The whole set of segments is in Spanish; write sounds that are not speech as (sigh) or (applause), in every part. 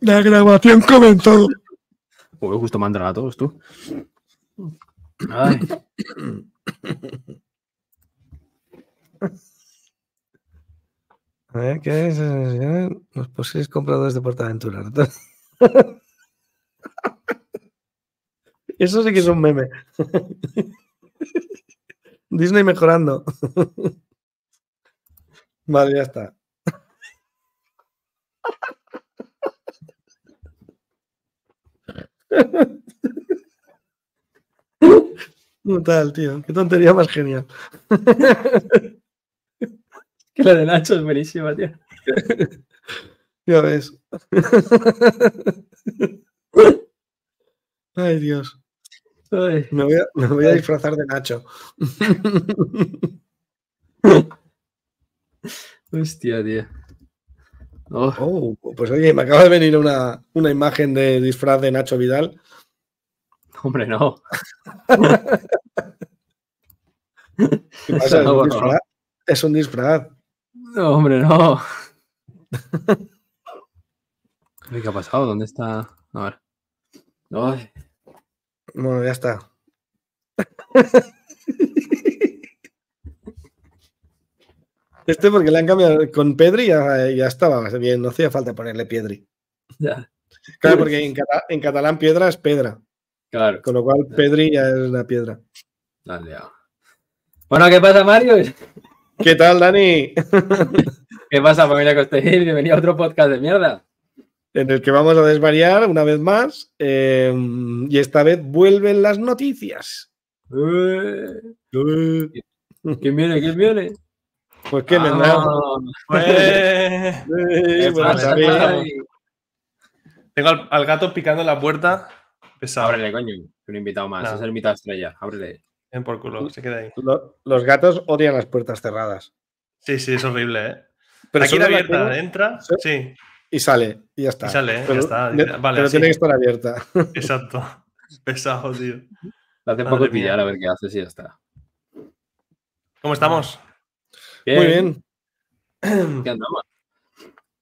La grabación comenzó. Pues justo mandar a todos, tú. A ¿qué es? Los posibles compradores de Portaventura. (laughs) Eso sí que es un meme. (laughs) Disney mejorando. (laughs) Vale, ya está. tal, tío. Qué tontería más genial. (laughs) que la de Nacho es buenísima, tío. ya ves. (laughs) Ay, Dios. Me, voy a, me, voy a, disfrazar de Nacho. (laughs) Hostia, tío. Oh. oh, pues oye, me acaba de venir una, imagen de disfraz de Nacho Vidal. Hombre, no. (laughs) ¿Es, un disfraz? No, hombre, no. (laughs) ¿Qué ha pasado? ¿Dónde está? A ver. Bueno, ya está. (laughs) Este porque le han cambiado con Pedri ya, ya estaba bien, no hacía falta ponerle Pedri. Claro, porque en, catalán piedra es pedra. Claro. Con lo cual Pedri ya es la piedra. Dale, bueno, ¿qué pasa, Mario? (laughs) ¿Qué tal, Dani? (laughs) ¿Qué pasa, familia Costejil? Bienvenido a otro podcast de mierda. En el que vamos a desvariar una vez más. Eh, y esta vez vuelven las noticias. Eh. Eh. ¿Quién viene? ¿Quién viene? Pues que ah, (laughs) me Tengo al, gato picando la puerta. Pesado. Ábrele, coño. Un invitado más. Es el invitado estrella. Ábrele. En por culo, se queda ahí. los gatos odian las puertas cerradas. Sí, sí, es horrible, ¿eh? Pero Aquí la abierta, entra, ¿sí? Y sale, y ya está. Y sale, ¿eh? pero, ya está. vale, pero tiene que estar abierta. (laughs) Exacto. Pesado, tío. La hace poco pillar a ver qué hace y ya está. ¿Cómo estamos? Muy bien.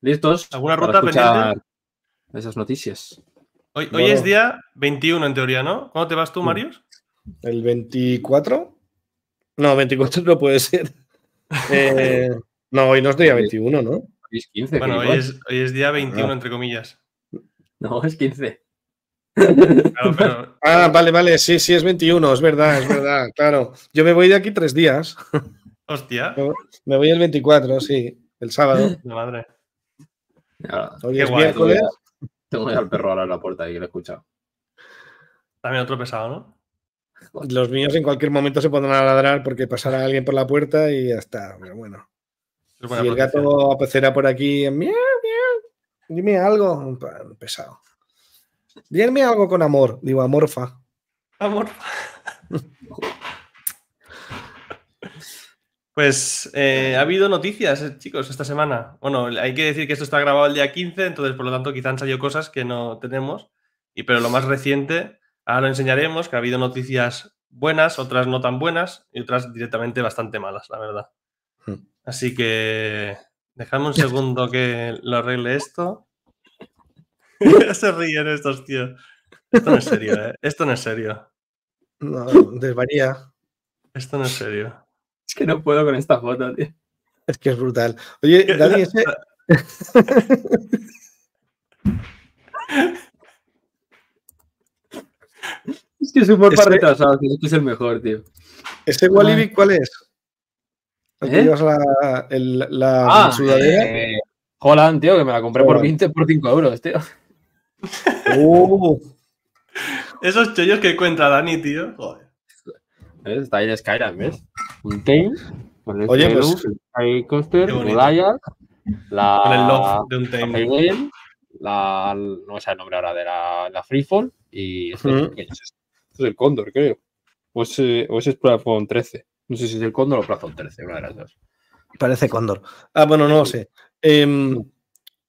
¿Listos? ¿Alguna ruta pendiente? Esas noticias. Hoy, hoy es día 21 en teoría, ¿no? ¿Cuándo te vas tú, mm. Marius? ¿El 24? No, 24 no puede ser. (laughs) Eh, no, hoy no es día 21, ¿no? Hoy es 15. Bueno, hoy es, día 21, ah. entre comillas. No, es 15. (laughs) Ah, vale, vale, sí, sí, es 21, es verdad, es verdad, claro. Yo me voy de aquí tres días. Hostia. Me voy el 24, sí. El sábado. (laughs) La madre. Ya, qué al perro a la puerta y que lo he escuchado. También otro pesado, ¿no? Los niños en cualquier momento se pondrán a ladrar porque pasará alguien por la puerta y ya está. Pero bueno. Si el gato aparecerá por aquí. Dime algo. Pesado. Dime algo con amor. Digo, amorfa. Amorfa. (laughs) Pues eh, ha habido noticias, eh, chicos, esta semana. Bueno, hay que decir que esto está grabado el día 15, entonces por lo tanto quizá han salido cosas que no tenemos. Y, pero lo más reciente, ahora lo enseñaremos, que ha habido noticias buenas, otras no tan buenas y otras directamente bastante malas, la verdad. Hmm. Así que dejadme un segundo que lo arregle esto. (laughs) Se ríen estos tío. Esto no es serio, ¿eh? Esto no es serio. No, desvaría. Esto no es serio. Es que no puedo con esta foto, tío. Es que es brutal. Oye, Dani, ese... (laughs) es que es un para retrasado. es que es el mejor, tío. ¿Ese Walibi cuál es? ¿El ¿Eh? la, el, la ah, eh, sudadera? tío, que me la compré por 20, por 5 euros, tío. Uh. (laughs) Esos chollos que cuenta Dani, tío. Joder. Está ahí en Skyrim, ¿ves? Untain, con el Oye, pues, el Coaster, la. el La, no sé el nombre ahora de la, la Freefall y este, este. es, el Cóndor, creo. O ese, eh, o es Platform 13. No sé si es el Cóndor o Platform 13, una de las dos. Parece Cóndor. Ah, bueno, no lo sé. Em,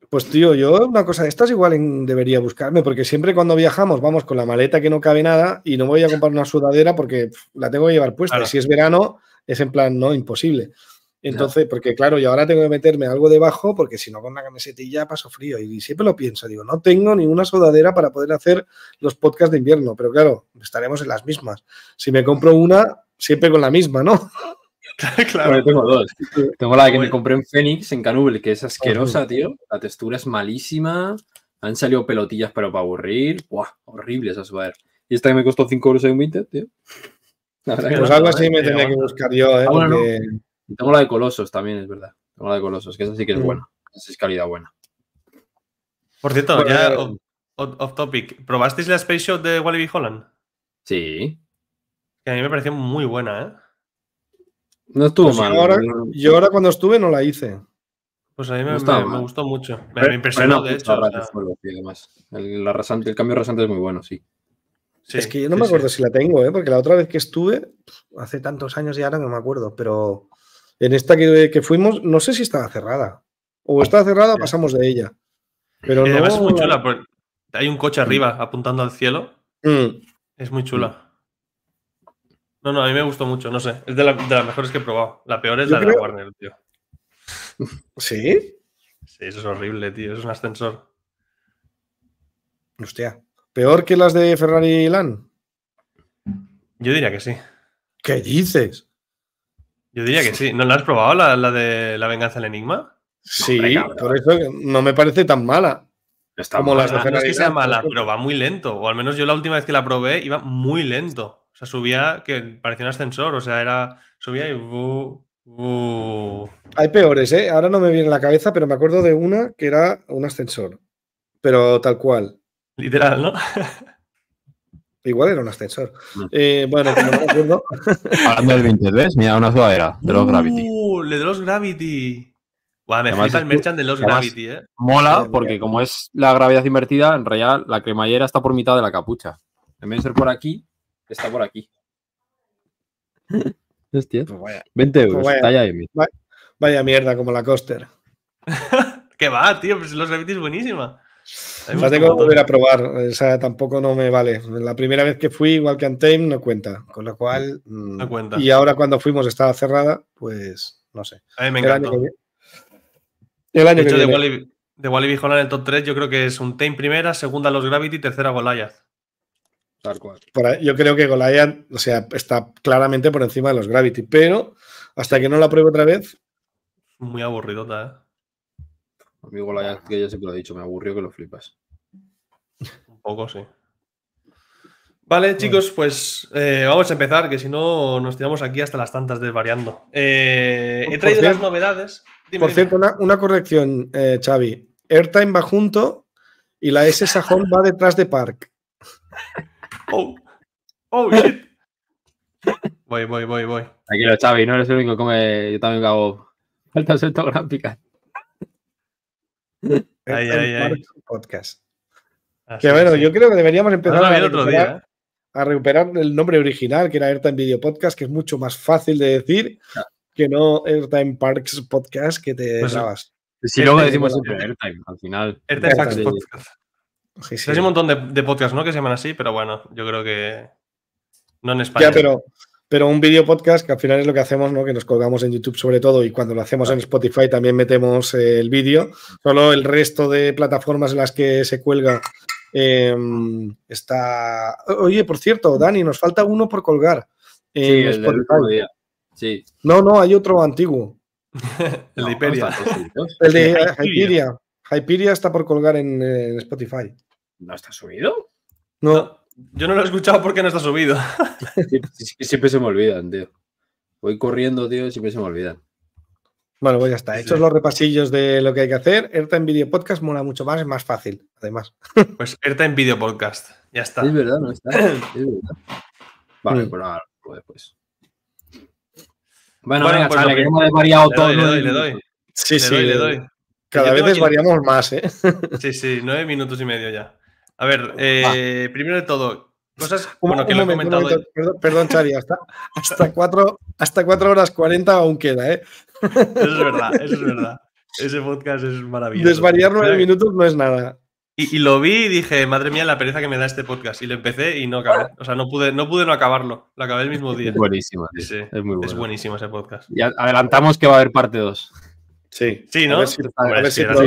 pues tío, yo una cosa de estas igual debería buscarme, porque siempre cuando viajamos vamos con la maleta que no cabe nada y no voy a comprar una sudadera porque la tengo que llevar puesta. si es verano, es en plan, no, imposible. Entonces, porque claro, yo ahora tengo que meterme algo debajo porque si no con una camisetilla paso frío y siempre lo pienso, digo, no tengo ni una sudadera para poder hacer los podcasts de invierno, pero claro, estaremos en las mismas. Si me compro una, siempre con la misma, ¿no? claro, (laughs) tengo dos. Tengo la que me compré en Phoenix, en Canubel, que es ah, asquerosa, tío. La textura es malísima. Han salido pelotillas, pero para aburrir. Buah, horrible esa sudadera. Y esta que me costó 5 euros en Winter, tío pues algo así eh, me tenía que buscar yo, ¿eh? Ah, Tengo la de Colosos también, es verdad. Tengo la de Colosos, que esa sí que es mm. buena. Esa es calidad buena. Por cierto, ya pues, off, topic. ¿Probasteis la Space Shot de Wally B. Holland? Sí. Que a mí me pareció muy buena, ¿eh? No estuvo pues mal. yo ahora cuando estuve no la hice. Pues a mí me, gustó mucho. Me, impresionó, de hecho. el, el cambio rasante es muy bueno, sí es que yo no me acuerdo si la tengo, ¿eh? porque la otra vez que estuve, hace tantos años ya ahora no me acuerdo, pero en esta que, fuimos, no sé si estaba cerrada. O ah, estaba cerrada, pasamos de ella. Pero no... es muy chula, hay un coche mm. arriba apuntando al cielo. Mm. Es muy chula. No, no, a mí me gustó mucho, no sé. Es de, las mejores que he probado. La peor es la de la Warner, tío. (laughs) ¿Sí? Sí, eso es horrible, tío. Es un ascensor. Hostia. ¿Peor que las de Ferrari y Lan? Yo diría que sí. ¿Qué dices? Yo diría que sí. ¿No la has probado la, de la venganza del enigma? Sí, por eso no me parece tan mala. Está como las de No es que sea mala, pero va muy lento. O al menos yo la última vez que la probé iba muy lento. O sea, subía que parecía un ascensor. O sea, era. Subía y. Hay peores, ¿eh? Ahora no me viene a la cabeza, pero me acuerdo de una que era un ascensor. Pero tal cual. Literal, ¿no? Igual era un ascensor. Mm. Eh, bueno, como no acuerdo. (laughs) Hablando del Mira, una sudadera de los Gravity. ¡Uh! Le de los Gravity. Guau, me además, el merchant de los Gravity, ¿eh? Mola, porque como es la gravedad invertida, en realidad la cremallera está por mitad de la capucha. En vez de ser por aquí, está por aquí. (laughs) Hostia. 20 pues pues euros, vaya, talla vaya mierda, como la coaster. (laughs) ¿Qué va, tío? Pues los Gravity es buenísima. La tengo que volver a probar, o tampoco no me vale. La primera vez que fui, igual que team no cuenta. Con lo cual. Mm, y ahora cuando fuimos estaba cerrada, pues no sé. A mí me encanta El año de, hecho, de Wally, de en el top 3, yo creo que es un Tame primera, segunda los Gravity, tercera Goliath. Tal cual. yo creo que Goliath, o sea, está claramente por encima de los Gravity, pero hasta que no la pruebe otra vez. Muy aburridota, ¿eh? Amigo la que ya sé que lo he dicho, me aburrió que lo flipas. Un poco, sí. Vale, chicos, pues eh, vamos a empezar, que si no nos tiramos aquí hasta las tantas desvariando. Eh, he traído las novedades. por cierto, una, corrección, eh, Xavi. Airtime va junto y la S Sajón va detrás de Park. (laughs) Oh, oh shit. Voy, voy, voy, voy. Tranquilo, Xavi, no eres el único que come. Yo también hago faltas gráfica Podcast. bueno, yo creo que deberíamos empezar ¿eh? a, recuperar, el nombre original, que era Airtime Video Podcast, que es mucho más fácil de decir ah. que no Airtime Parks Podcast que te pues, grabas. Si luego decimos Airtime, al final. Airtime, Parks Podcast. Hay un montón de, de podcasts, ¿no? Que se llaman así, pero bueno, yo creo que no en español Ya, pero pero un video podcast, que al final es lo que hacemos, ¿no? que nos colgamos en YouTube sobre todo y cuando lo hacemos en Spotify también metemos eh, el vídeo. Solo el resto de plataformas en las que se cuelga em, está... Oye, por cierto, Dani, nos falta uno por colgar. sí, Spotify. No, no, hay otro antiguo. (laughs) el de Hyperia. el de Hyperia. Hyperia está por colgar en, en Spotify. ¿No está subido? No. Yo no lo he escuchado porque no está subido. (laughs) siempre, se me olvidan, tío. Voy corriendo, tío, siempre se me olvidan. Bueno, pues ya está. Hechos los repasillos de lo que hay que hacer. ERTA en Video Podcast mola mucho más, es más fácil, además. (laughs) Pues ERTA en Video Podcast. Ya está. Es verdad, no está. Vale, mm. pues después. Bueno, venga, pues que hemos variado le todo. Doy, le doy, Sí, sí. le doy. Cada vez variamos más, ¿eh? Sí, sí, nueve minutos y medio ya. A ver, ah. eh, primero de todo, cosas que lo he comentado. perdón, perdón, hasta, 4 cuatro, hasta horas 40 aún queda, ¿eh? Eso es verdad, eso es verdad. Ese podcast es maravilloso. Desvariar nueve minutos no es nada. Y, lo vi y dije, madre mía, la pereza que me da este podcast. Y lo empecé y no acabé. O sea, no pude no, pude no acabarlo. Lo acabé el mismo día. Es, muy es buenísimo ese podcast. Y adelantamos que va a haber parte 2. Sí. Sí, ¿no? A Espero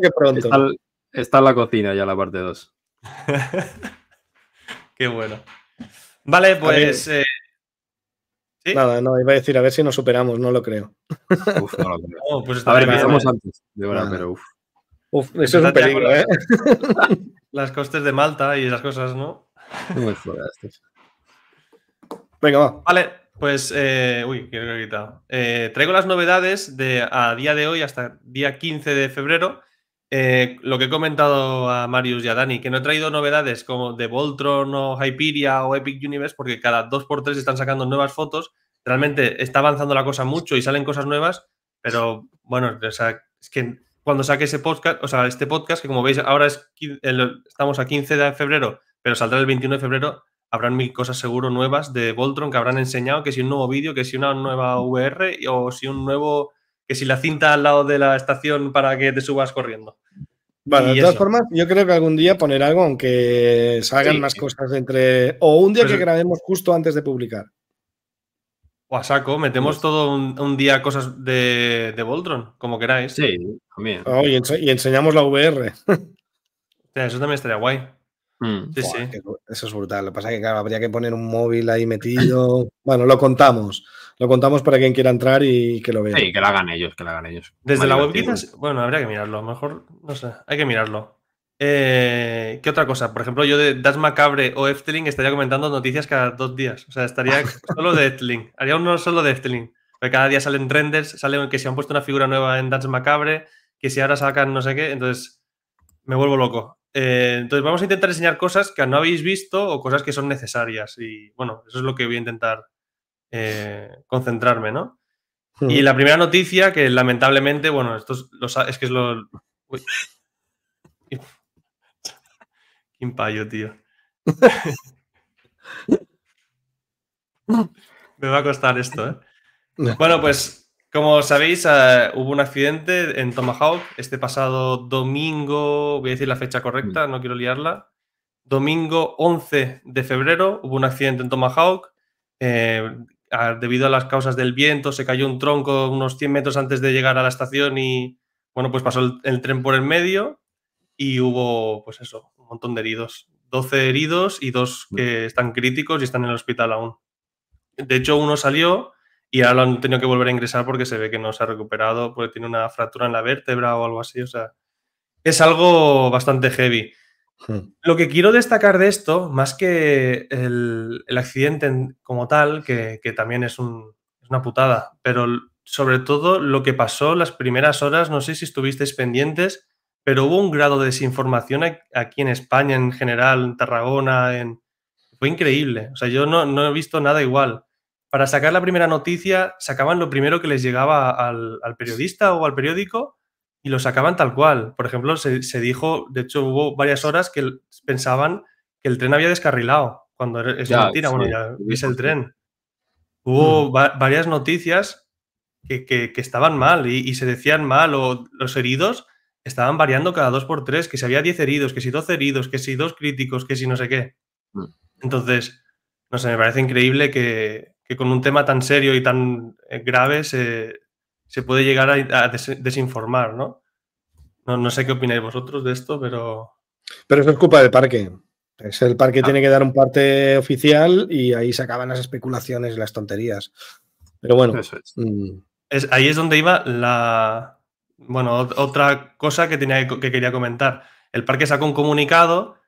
que pronto. Está, está en la cocina ya la parte 2. (laughs) Qué bueno. Vale, pues. Eh, Nada, no, iba a decir, a ver si nos superamos, no lo creo. Uf, no lo creo. Oh, pues a ver, empezamos ¿eh? antes, de verdad, pero uf. Uf, eso es un peligro, ¿eh? (laughs) Las costes de Malta y esas cosas, ¿no? Venga, va. Vale, pues, eh, uy, quiero que he quitado. traigo las novedades de a día de hoy hasta día 15 de febrero eh, lo que he comentado a Marius y a Dani, que no he traído novedades como de Voltron o Hyperia o Epic Universe, porque cada dos por tres están sacando nuevas fotos. Realmente está avanzando la cosa mucho y salen cosas nuevas, pero bueno, es que cuando saque ese podcast, o sea, este podcast, que como veis ahora es, estamos a 15 de febrero, pero saldrá el 21 de febrero, habrán mil cosas seguro nuevas de Voltron que habrán enseñado, que si un nuevo vídeo, que si una nueva VR o si un nuevo que si la cinta al lado de la estación para que te subas corriendo. Bueno, de todas formas, yo creo que algún día poner algo, aunque salgan más cosas entre. O un día pues que grabemos justo antes de publicar. O a saco, metemos pues- todo un, día cosas de, de Voltron, como queráis. Sí, también. Oh, y, enseñamos la VR. eso también estaría guay. Mm. Sí, Eso es brutal. Lo que pasa es que, habría que poner un móvil ahí metido. bueno, lo contamos lo contamos para quien quiera entrar y que lo vea. Sí, que lo hagan ellos, que lo hagan ellos. Desde la web quizás, bueno, habría que mirarlo, mejor, no sé, hay que mirarlo. Eh, ¿Qué otra cosa? Por ejemplo, yo de Das Macabre o Efteling estaría comentando noticias cada dos días. O sea, estaría (laughs) solo de Efteling. Haría uno solo de Efteling. Porque cada día salen renders, salen que se han puesto una figura nueva en Das Macabre, que si ahora sacan no sé qué. Entonces, me vuelvo loco. Eh, entonces, vamos a intentar enseñar cosas que no habéis visto o cosas que son necesarias. Y bueno, eso es lo que voy a intentar eh, concentrarme, ¿no? Y la primera noticia, que lamentablemente, bueno, esto es, que es lo... Uy. (laughs) Impayo, tío. (laughs) Me va a costar esto, ¿eh? Bueno, pues como sabéis, eh, hubo un accidente en Tomahawk este pasado domingo, voy a decir la fecha correcta, mm. no quiero liarla. Domingo 11 de febrero hubo un accidente en Tomahawk. Eh, debido a las causas del viento, se cayó un tronco unos 100 metros antes de llegar a la estación y, bueno, pues pasó el, tren por el medio y hubo, pues eso, un montón de heridos. 12 heridos y dos mm. que están críticos y están en el hospital aún. De hecho, uno salió y ahora lo han tenido que volver a ingresar porque se ve que no se ha recuperado, porque tiene una fractura en la vértebra o algo así. O sea, es algo bastante heavy. Hmm. Lo que quiero destacar de esto, más que el, accidente como tal, que, también es, una putada, pero sobre todo lo que pasó las primeras horas, no sé si estuvisteis pendientes, pero hubo un grado de desinformación aquí en España en general, en Tarragona, fue increíble. O sea, yo no, he visto nada igual. Para sacar la primera noticia, sacaban lo primero que les llegaba al periodista o al periódico y lo sacaban tal cual. Por ejemplo, se, se, dijo, de hecho hubo varias horas que pensaban que el tren había descarrilado, cuando es mentira, bueno, ya es el tren. Hubo mm. varias noticias que, que, estaban mal y, se decían mal, o los heridos estaban variando cada dos por tres, que si había 10 heridos, que si dos heridos, que si dos críticos, que si no sé qué. Mm. Entonces, no sé, me parece increíble que, que, con un tema tan serio y tan eh, grave se, se puede llegar a, desinformar, ¿no? ¿no? sé qué opináis vosotros de esto, pero... Pero eso es culpa del parque. Es el parque ah. tiene que dar un parte oficial y ahí se acaban las especulaciones y las tonterías. Pero bueno. Mm. es. ahí es donde iba la... Bueno, otra cosa que, quería comentar. El parque sacó un comunicado,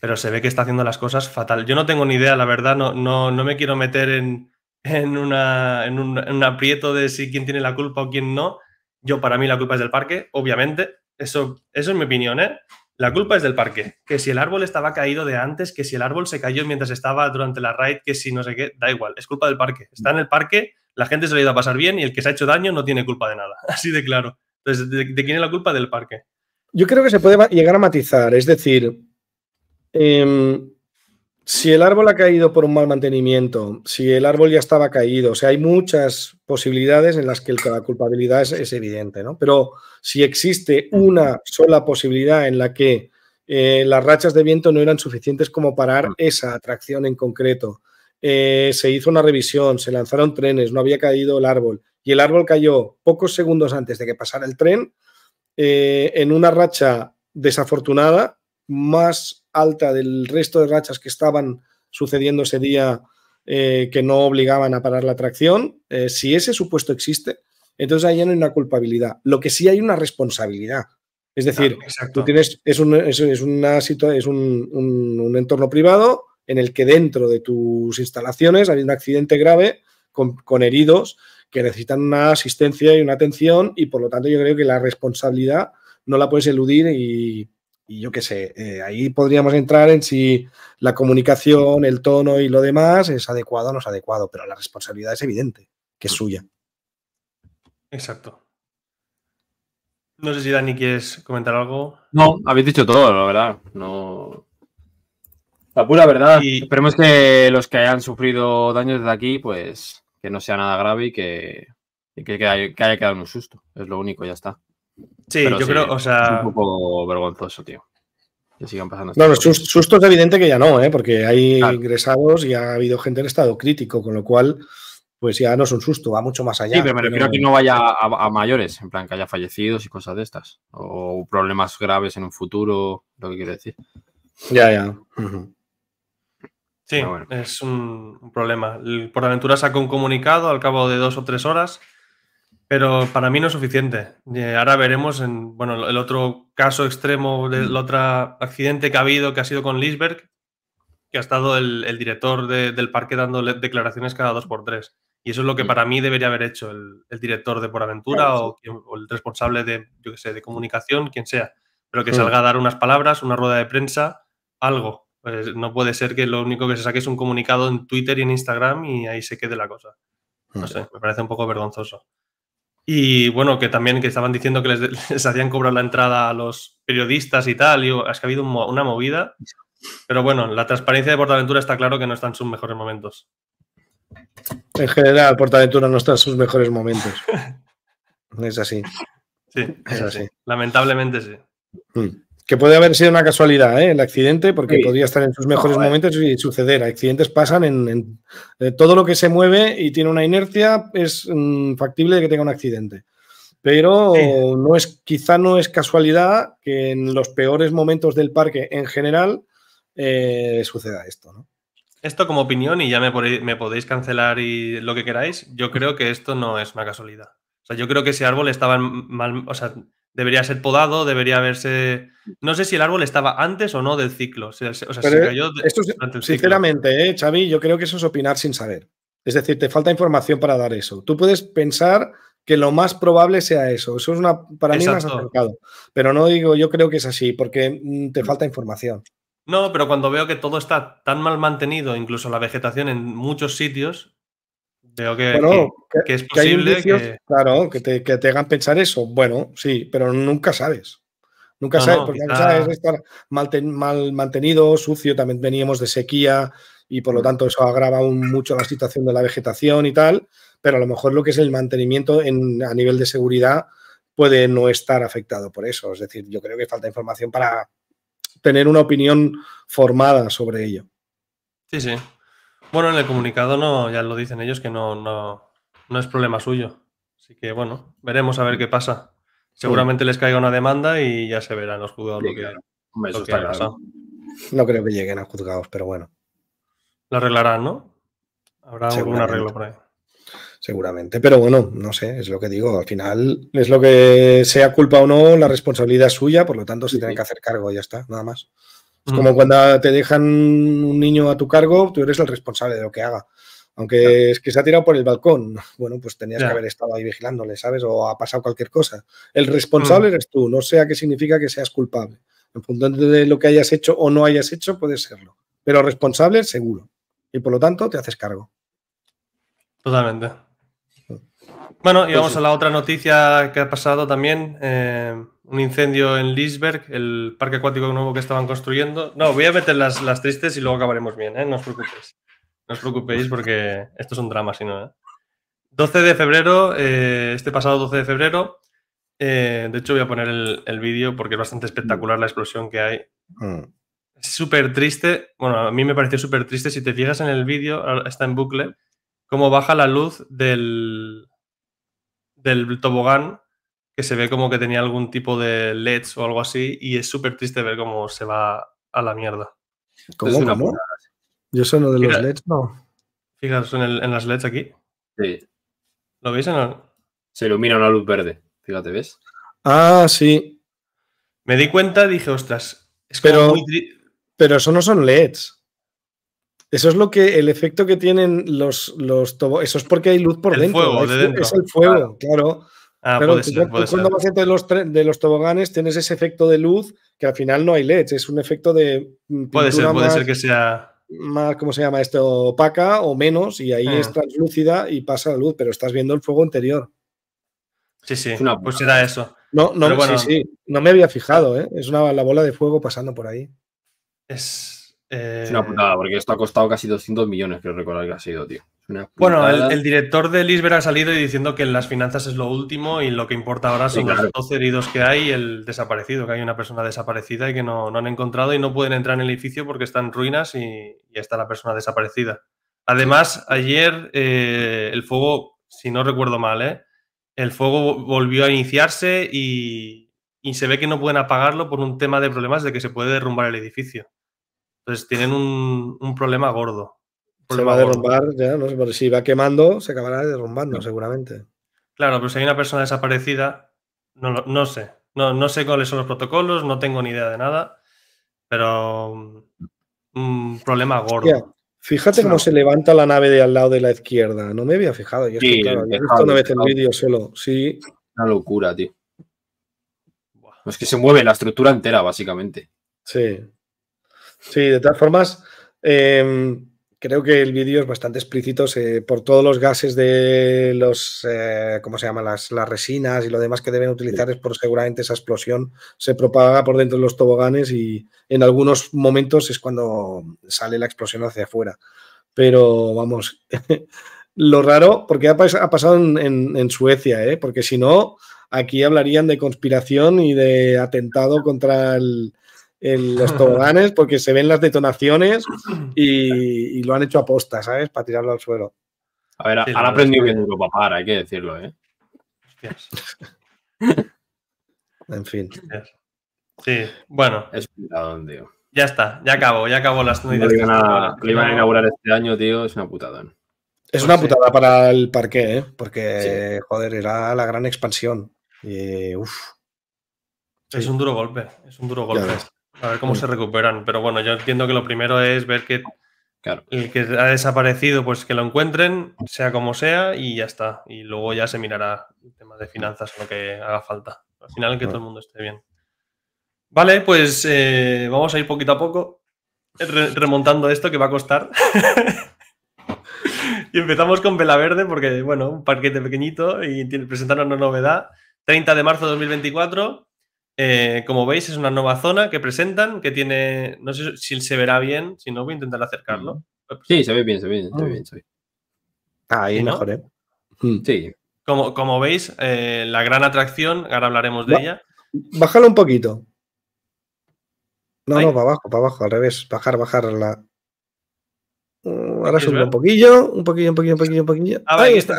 pero se ve que está haciendo las cosas fatal. Yo no tengo ni idea, la verdad, no, no, no me quiero meter en, en, un, aprieto de si quién tiene la culpa o quién no, yo para mí la culpa es del parque, obviamente. Eso, eso es mi opinión, ¿eh? La culpa es del parque. Que si el árbol estaba caído de antes, que si el árbol se cayó mientras estaba durante la raid, que si no sé qué, da igual, es culpa del parque. Está en el parque, la gente se lo ha ido a pasar bien y el que se ha hecho daño no tiene culpa de nada. (laughs) Así de claro. Entonces, ¿de, de quién es la culpa del parque? Yo creo que se puede llegar a matizar, es decir, em, si el árbol ha caído por un mal mantenimiento, si el árbol ya estaba caído, o sea, hay muchas posibilidades en las que la culpabilidad es, evidente, ¿no? Pero si existe una sola posibilidad en la que eh, las rachas de viento no eran suficientes como parar mm. esa atracción en concreto, eh, se hizo una revisión, se lanzaron trenes, no había caído el árbol y el árbol cayó pocos segundos antes de que pasara el tren eh, en una racha desafortunada, más alta del resto de rachas que estaban sucediendo ese día eh, que no obligaban a parar la tracción, eh, si ese supuesto existe, entonces ahí no hay una culpabilidad. Lo que sí hay una responsabilidad. Es decir, tú tienes, es, un, es, es es un, entorno privado en el que dentro de tus instalaciones hay un accidente grave con heridos que necesitan una asistencia y una atención y por lo tanto yo creo que la responsabilidad no la puedes eludir y, y yo qué sé, eh, ahí podríamos entrar en si la comunicación, el tono y lo demás es adecuado o no es adecuado, pero la responsabilidad es evidente, que es mm. suya. Exacto. No sé si Dani quieres comentar algo. No, habéis dicho todo, la verdad. No. La pura verdad. Esperemos que los que hayan sufrido daños desde aquí, pues que no sea nada grave y que, que, haya, que haya quedado un susto. Es lo único, ya está. Sí, yo creo, o sea. Es un poco vergonzoso, tío. Que sigan pasando. No, no susto es evidente que ya no, ¿eh? porque hay ingresados y ha habido gente en estado crítico, con lo cual pues ya no es un susto, va mucho más allá. Sí, pero me refiero a que no vaya a, mayores, en plan que haya fallecidos y cosas de estas, o problemas graves en un futuro, lo que quiere decir. Ya, ya. Sí, es un, problema. Por por aventura sacó un comunicado al cabo de dos o tres horas pero para mí no es suficiente. Eh, ahora veremos en, bueno, el otro caso extremo, el mm. otro accidente que ha habido, que ha sido con Lisberg, que ha estado el, director del parque dando declaraciones cada dos por tres. Y eso es lo que mm. para mí debería haber hecho el, director de Por Aventura o, el responsable de, yo de comunicación, quien sea. Pero que mm. salga a dar unas palabras, una rueda de prensa, algo. Pues no puede ser que lo único que se saque es un comunicado en Twitter y en Instagram y ahí se quede la cosa. No sé, me parece un poco vergonzoso. Y bueno, que también que estaban diciendo que les, (laughs) hacían cobrar la entrada a los periodistas y tal, y es que ha habido una movida. Pero bueno, la transparencia de Portaventura está claro que no está en sus mejores momentos. En general, Portaventura no está en sus mejores momentos. (laughs) es así. Sí, es así. Lamentablemente sí. Mm. Que puede haber sido una casualidad ¿eh? el accidente, porque podría estar en sus mejores eh. momentos y suceder. Accidentes pasan en, eh, todo lo que se mueve y tiene una inercia, es mm, factible que tenga un accidente. Pero no es, quizá no es casualidad que en los peores momentos del parque en general suceda esto. Esto como opinión, y ya me, me podéis cancelar y lo que queráis, yo creo que esto no es una casualidad. O sea, yo creo que ese árbol estaba mal, o debería ser podado, debería haberse. No sé si el árbol estaba antes o no del ciclo. sinceramente, Xavi, yo creo que eso es opinar sin saber. Es decir, te falta información para dar eso. Tú puedes pensar que lo más probable sea eso. Eso es una para mí más acercado. Pero no digo, yo creo que es así, porque mm, te mm. falta información. No, pero cuando veo que todo está tan mal mantenido, incluso la vegetación en muchos sitios, que, es posible que... claro, que te, hagan pensar eso. Bueno, sí, pero nunca sabes. Nunca sabes, porque sabes estar mal, mal, mantenido, sucio, también veníamos de sequía y por lo mm. tanto eso agrava mucho la situación de la vegetación y tal, pero a lo mejor lo que es el mantenimiento en, a nivel de seguridad puede no estar afectado por eso. Es decir, yo creo que falta información para tener una opinión formada sobre ello. Sí, sí, bueno, en el comunicado no, ya lo dicen ellos que no, no, no es problema suyo. Así que bueno, veremos a ver qué pasa. Seguramente les caiga una demanda y ya se verán los juzgados lo que, No creo que lleguen a juzgados, pero bueno. Lo arreglarán, ¿no? Habrá algún arreglo por ahí. Seguramente, pero bueno, no sé, es lo que digo. Al final, es lo que sea culpa o no, la responsabilidad es suya, por lo tanto se tienen que hacer cargo, ya está, nada más. Es mm. como cuando te dejan un niño a tu cargo, tú eres el responsable de lo que haga. Aunque es que se ha tirado por el balcón, (laughs) bueno, pues tenías que haber estado ahí vigilándole, ¿sabes? O ha pasado cualquier cosa. El responsable mm. eres tú, no sea que significa que seas culpable. En función de lo que hayas hecho o no hayas hecho, puedes serlo. Pero responsable, seguro. Y por lo tanto, te haces cargo. Totalmente. Bueno, y pues vamos a la otra noticia que ha pasado también. Eh, un incendio en Lisberg, el parque acuático nuevo que estaban construyendo. No, voy a meter las, las tristes y luego acabaremos bien, ¿eh? No os preocupéis. No os preocupéis porque esto es un drama, si no. 12 ¿eh? de febrero, eh, este pasado 12 de febrero. de hecho, voy a poner el, vídeo porque es bastante espectacular la explosión que hay. Mm. Es súper triste. Bueno, a mí me pareció súper triste. Si te fijas en el vídeo, está en bucle, cómo baja la luz del, del tobogán que se ve como que tenía algún tipo de LEDs o algo así y es súper triste ver cómo se va a la mierda. ¿Cómo? Yo sé de los LEDs, no. Fíjate en, en, las LEDs aquí. Sí. ¿Lo veis? Se ilumina una luz verde. Fíjate, ¿ves? Ah, sí. Me di cuenta, y dije, ostras, es pero, muy pero eso no son LEDs. Eso es lo que el efecto que tienen los, los Eso es porque hay luz por dentro. Es el fuego, claro. Ah, puede cuando de los, de los toboganes tienes ese efecto de luz que al final no hay LED. es un efecto de. Mm, puede ser, puede ser que sea. Más, ¿Cómo se llama esto? Opaca o menos, y ahí ah. es translúcida y pasa la luz, pero estás viendo el fuego interior. Sí, sí, no pues será eso. No, no, no me había fijado, ¿eh? es una la bola de fuego pasando por ahí. Es, eh, es una putada, porque esto ha costado casi 200 millones, creo recordar que ha sido, tío. Bueno, el, director de Lisber ha salido y diciendo que las finanzas es lo último y lo que importa ahora son los 12 heridos que hay y el desaparecido, que hay una persona desaparecida y que no, han encontrado y no pueden entrar en el edificio porque están ruinas y, está la persona desaparecida. Además, ayer eh, el fuego, si no recuerdo mal, eh, el fuego volvió a iniciarse y se ve que no pueden apagarlo por un tema de problemas de que se puede derrumbar el edificio. Entonces tienen un, problema gordo. se va a derrumbar, ya, no sé, si va quemando, se acabará derrumbando, seguramente. Claro, pero si hay una persona desaparecida, no, sé. No, sé cuáles son los protocolos, no tengo ni idea de nada, pero mm, un problema gordo. Fíjate cómo se levanta la nave de al lado de la izquierda. No me había fijado. Yo sí, he una vez el vídeo solo. Sí. Una locura, tío. Es que se mueve la estructura entera, básicamente. Sí. Sí, de todas formas, em, creo que el vídeo es bastante explícito por todos los gases de los, eh, ¿cómo se llaman? Las, resinas y lo demás que deben utilizar, es por seguramente esa explosión se propaga por dentro de los toboganes y en algunos momentos es cuando sale la explosión hacia afuera. Pero vamos, (laughs) lo raro, porque ha, pasado en, en Suecia, ¿eh? porque si no, aquí hablarían de conspiración y de atentado contra el en los toboganes porque se ven las detonaciones y, lo han hecho a posta, ¿sabes? Para tirarlo al suelo. A ver, han aprendido bien duro papar, hay que decirlo, ¿eh? en fin. Sí, bueno. Es putadón, tío. Ya está, ya acabó ya acabó las noticias. Lo iban a, inaugurar este año, tío, es una putadón. Es pues una putada para el parque, ¿eh? porque, joder, era la gran expansión. uf. Es un duro golpe, es un duro golpe. A ver cómo mm. se recuperan. Pero bueno, yo entiendo que lo primero es ver que el que ha desaparecido, pues que lo encuentren, sea como sea, y ya está. Y luego ya se mirará el tema de finanzas lo que haga falta. Al final, que todo el mundo esté bien. Vale, pues eh, vamos a ir poquito a poco remontando esto que va a costar. (laughs) y empezamos con Vela Verde porque, bueno, un parquete pequeñito y presentar una novedad. 30 de marzo de 2024 eh, como veis, es una nueva zona que presentan, que tiene, no sé si se verá bien, si no, voy a intentar acercarlo. Pues, pues, sí, se ve bien, se ve bien, se ah. bien. Ah, ahí es mejor, ¿eh? Mm. Sí. Como, como veis, eh, la gran atracción, ahora hablaremos de ella. Bájalo un poquito. No, no, para abajo, para abajo, al revés. Bajar, bajar la. Mm, ahora sube un poquillo, un poquillo, un poquillo, un poquillo, un poquillo. Ah, ahí está.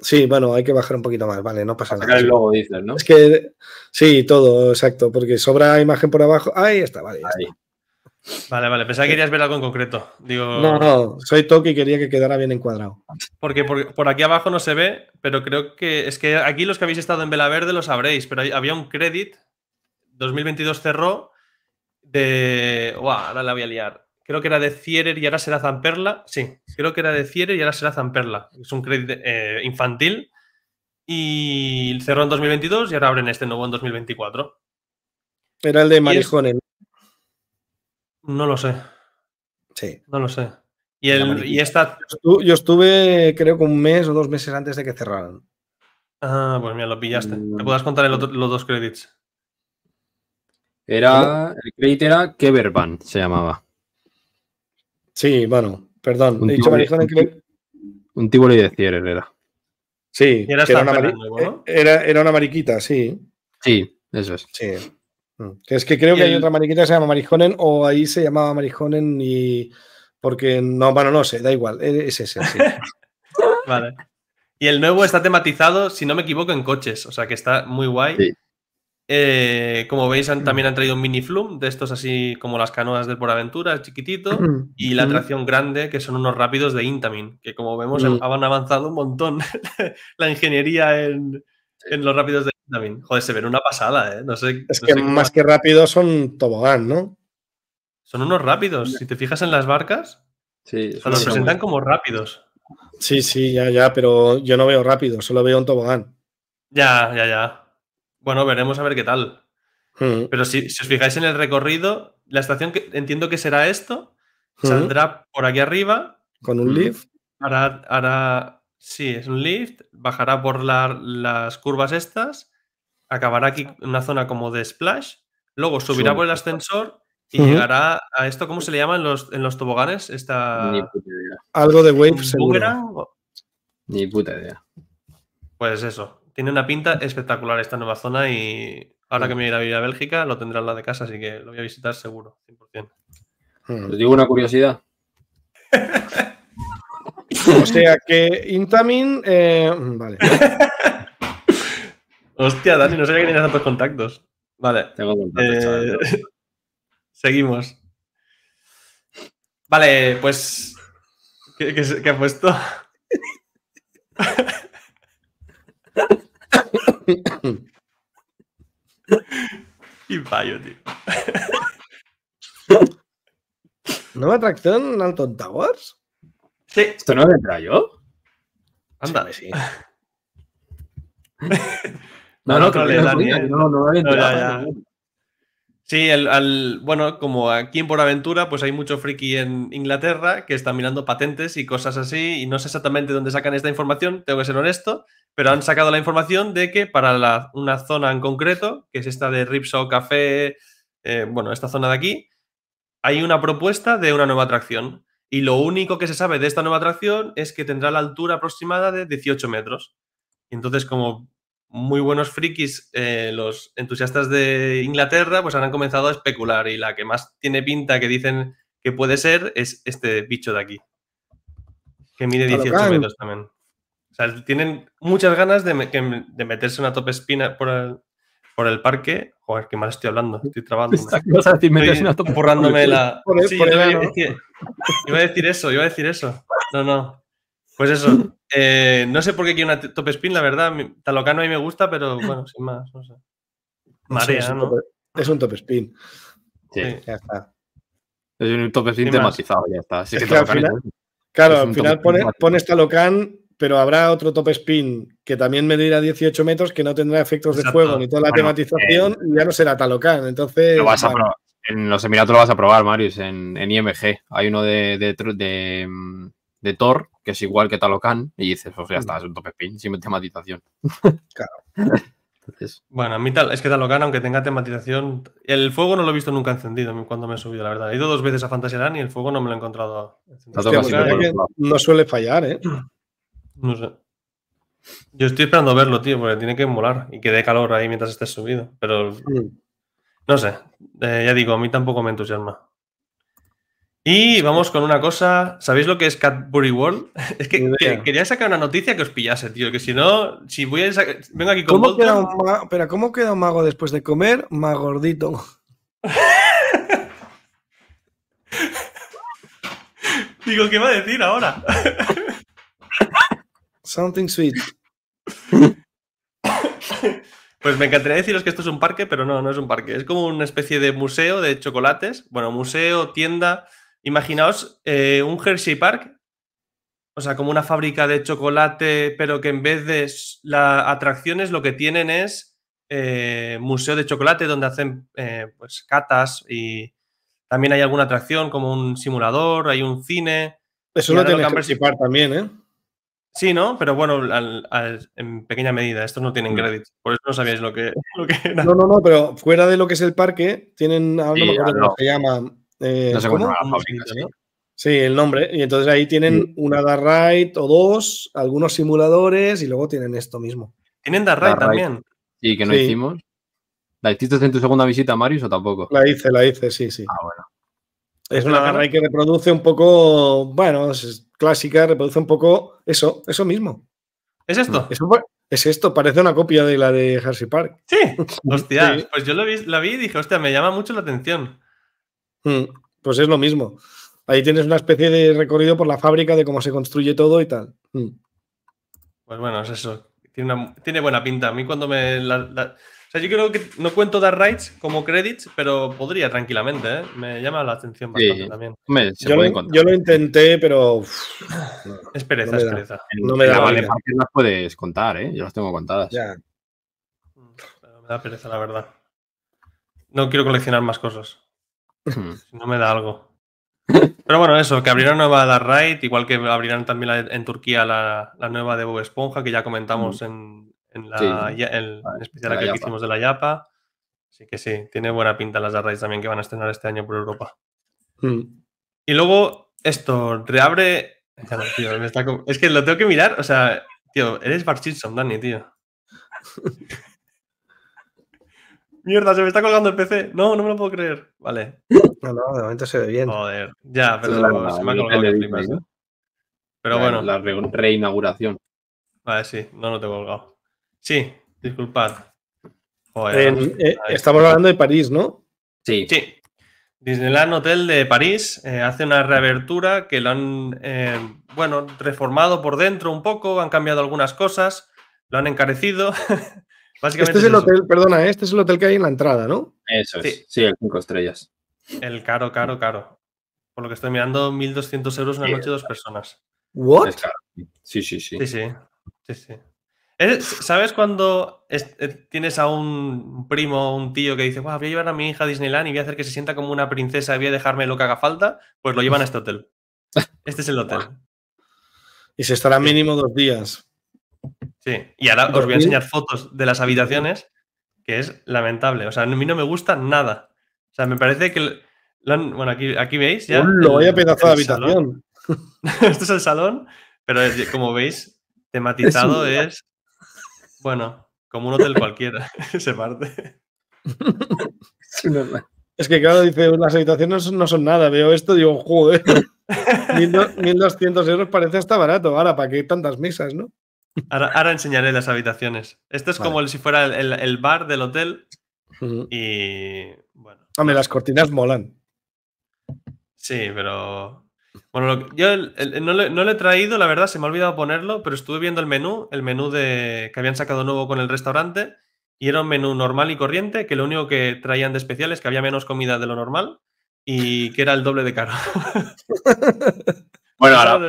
Sí, bueno, hay que bajar un poquito más, vale, no pasa nada. el logo, dices, ¿no? Es que sí, todo, exacto, porque sobra imagen por abajo. Ahí está, vale. Vale, vale, pensaba que querías ver algo en concreto. No, no, soy Toki y quería que quedara bien encuadrado. Porque por, aquí abajo no se ve, pero creo que es que aquí los que habéis estado en vela verde lo sabréis, pero había un crédito 2022 cerró, de... wow, Ahora la voy a liar creo que era de Cierre y ahora será Zamperla. Sí, creo que era de Cierre y ahora será Zamperla. Es un crédito eh, infantil y cerró en 2022 y ahora abren este nuevo en 2024. Era el de Marijones. No lo sé. Sí. No lo sé. Y, el, esta. Yo estuve, creo que un mes o dos meses antes de que cerraran. Ah, pues mira, lo pillaste. Mm. ¿Me puedas contar los dos créditos? Era. El crédito era Keverban, se llamaba. Sí, bueno, perdón. Un He dicho Marijón era. Sí, eh, era, era, una mariquita, sí. Sí, eso es. Sí. Mm. es que creo que hay otra mariquita que se llama Marijonen o ahí se llamaba Marijonen y... Porque no, bueno, no sé, da igual, e, es ese, sí. (laughs) vale. Y el nuevo está tematizado, si no me equivoco, en coches, o sea que está muy guay. Sí. Eh, como veis, también han traído un mini flume de estos así como las canoas de por Aventura, chiquitito, y la atracción grande, que son unos rápidos de Intamin, que como vemos han avanzado un montón (laughs) la ingeniería en, los rápidos de Intamin. Joder, se ven una pasada, ¿eh? es que más que rápidos son tobogán, ¿no? Son unos rápidos. Si te fijas en las barcas, se los presentan como rápidos. Sí, sí, ya, ya, pero yo no veo rápido, solo veo un tobogán. Ya, ya, ya. Bueno, veremos a ver qué tal. Hmm. Pero si, os fijáis en el recorrido, la estación que entiendo que será esto, hmm. saldrá por aquí arriba. Con un hmm. lift. sí, es un lift, bajará por las curvas estas, acabará aquí en una zona como de splash, luego subirá por el ascensor y llegará a esto, ¿cómo se le llama en los, en toboganes? Algo de wave seguro. Ni puta idea. Pues eso. Tiene una pinta espectacular esta nueva zona y ahora que me voy a vivir a Bélgica lo tendrán la de casa, así que lo voy a visitar seguro, 100%. digo una curiosidad. o sea que Intamin. Eh, mm, vale. (laughs) Hostia, Dani, no sé que tenías tantos contactos. Vale. Tengo contactos, eh, (laughs) Seguimos. Vale, pues. ¿Qué, qué ha puesto? (laughs) y fallo, tío. ¿Nueva atracción en Alton Towers? Sí. ¿Esto no vendrá yo? Ándale, sí. (laughs) no, no, no, no, no, no, no, no, Sí, al, bueno, como aquí en Aventura pues hay mucho friki en Inglaterra que está mirando patentes y cosas así, y no sé exactamente dónde sacan esta información, tengo que ser honesto, pero han sacado la información de que para una zona en concreto, que es esta de Ripsaw Café, eh, bueno, esta zona de aquí, hay una propuesta de una nueva atracción. Y lo único que se sabe de esta nueva atracción es que tendrá la altura aproximada de 18 metros. Entonces, como muy buenos frikis, eh, los entusiastas de Inglaterra, pues han comenzado a especular y la que más tiene pinta que dicen que puede ser es este bicho de aquí, que mide 18 metros también. O sea, tienen muchas ganas de, meterse una top espina por el, parque. Joder, qué mal estoy hablando, estoy trabando. (laughs) Estoy la... iba a decir eso, iba a decir eso. No, no. Pues eso, (laughs) Eh, no sé por qué quiere una top spin, la verdad. a mí me gusta, pero (laughs) bueno, sin más. Marea, ¿no? E, es un top spin. Sí. Ya está. Es un top spin tematizado, ya está. que claro, al final pones, Talocan, pero habrá otro top spin que también medirá 18 metros, que no tendrá efectos de fuego ni toda la tematización, eh, y ya no será Talocan. Entonces. Lo vas a probar. En los Emiratos lo vas a probar, Marius, en, en IMG. Hay uno de, de mm, de Thor, que es igual que Talocan, y dices, pues ya mm. está, es un tope pin, sin tematización. (laughs) Claro. Bueno, a mí tal, es que Talocan, aunque tenga tematización, el fuego no lo he visto nunca encendido cuando me he subido, la verdad. He ido dos veces a Fantasyland y el fuego no me lo he encontrado. Encendido. no suele fallar, ¿eh? (clears throat) No sé. Yo estoy esperando verlo, tío, porque tiene que molar y que dé calor ahí mientras estés subido. Pero mm. no sé, eh, ya digo, a mí tampoco me entusiasma. Y vamos con una cosa. ¿Sabéis lo que es Cadbury World? (laughs) Es que, quería sacar una noticia que os pillase, tío. Que si no, si voy a. Vengo aquí con. ¿Cómo queda un queda un mago después de comer? Más gordito. (laughs) Digo, ¿qué va a decir ahora? (laughs) Something sweet. Pues me encantaría deciros que esto es un parque, pero no, no es un parque. Es como una especie de museo de chocolates. Bueno, museo, tienda Imaginaos eh, un Hershey Park, o sea, como una fábrica de chocolate, pero que en vez de las atracciones lo que tienen es eh, museo de chocolate donde hacen eh, pues catas y también hay alguna atracción como un simulador, hay un cine. Eso no tiene Hershey Park también, ¿eh? Sí, ¿no? Pero bueno, en pequeña medida, estos no tienen crédito. Por eso no sabíais lo que, (laughs) No, no, no, pero fuera de lo que es el parque, tienen, ahora se llama, eh, no sé cómo, ¿sí? el nombre. Y entonces ahí tienen una Darkrai o dos, algunos simuladores y luego tienen esto mismo. Tienen Darkrai también. Sí, que no hicimos. ¿La hiciste en tu segunda visita, Marius, o tampoco? La hice, la hice, sí, sí. Ah, bueno. Es pues una Darkrai que reproduce un poco, bueno, clásica, reproduce un poco eso, eso mismo. ¿Es esto? Es, esto, parece una copia de la de Hershey Park. Sí, (laughs) hostia, pues yo la vi y dije, hostia, me llama mucho la atención. Mm, pues es lo mismo. Ahí tienes una especie de recorrido por la fábrica de cómo se construye todo y tal. Mm. Pues bueno, es eso. Tiene, buena pinta. A mí cuando me... O sea, yo creo que no cuento dar rights como credits, pero podría tranquilamente, ¿eh? Me llama la atención bastante también. yo, lo, intenté, pero... es (clears throat) pereza, es pereza. No me da, las puedes contar, ¿eh? Yo las tengo contadas. Ya. Mm, me da pereza, la verdad. No quiero coleccionar más cosas. Hmm. No me da algo. Pero bueno, eso, que abrirán nueva la Raid, igual que abrirán también en Turquía la, nueva de Bob Esponja, que ya comentamos hmm. en, la, especial que hicimos de la Yapa. Así que sí, tiene buena pinta las dar también que van a estrenar este año por Europa. Hmm. Y luego, esto, reabre. Es que lo tengo que mirar, o sea, tío, eres Barchitson, Dani, tío. (laughs) Mierda, se me está colgando el PC. No, no me lo puedo creer. Vale. No, no, de momento se ve bien. Joder, ya, pero se me ha colgado el PC. Pero bueno. La reinauguración. Vale, sí, no, no te he colgado. Sí, disculpad. Eh, estamos hablando de París, ¿no? Sí. Sí. Disneyland Hotel de París eh, hace una reabertura que lo han, eh, bueno, reformado por dentro un poco, han cambiado algunas cosas, lo han encarecido (laughs) este es el hotel, perdona, ¿eh? este es el hotel que hay en la entrada, ¿no? Eso es, sí, el 5 estrellas. El caro, caro, caro. Por lo que estoy mirando, 1.200 euros una noche, dos personas. ¿What? Sí, sí, sí. Sí, sí. Eh, ¿Sabes cuando eh, tienes a un primo o un tío que dice, voy a llevar a mi hija a Disneyland y voy a hacer que se sienta como una princesa y voy a dejarme lo que haga falta? Pues lo llevan a este hotel. (laughs) Este es el hotel. Y se estará mínimo dos días. Sí, y ahora os voy a enseñar fotos de las habitaciones, que es lamentable. O sea, a mí no me gusta nada. O sea, me parece que. bueno, aquí, aquí veis ya. Lo a pedazo de habitación. (laughs) Esto es el salón, pero como veis, tematizado es, Bueno, como un hotel cualquiera, (laughs) se parte. Es que, claro, dice, las habitaciones no son nada. Veo esto, digo, joder. 1200 (laughs) euros parece hasta barato. Ahora, ¿para qué tantas mesas, no? Ahora, enseñaré las habitaciones. Esto es como si fuera el, bar del hotel. Y bueno. Hombre, las cortinas molan. Sí, pero. Bueno, yo no le, he traído, la verdad, se me ha olvidado ponerlo, pero estuve viendo el menú, el menú de, que habían sacado nuevo con el restaurante, y era un menú normal y corriente, que lo único que traían de especial es que había menos comida de lo normal y que era el doble de caro. (laughs) (laughs) bueno, ahora.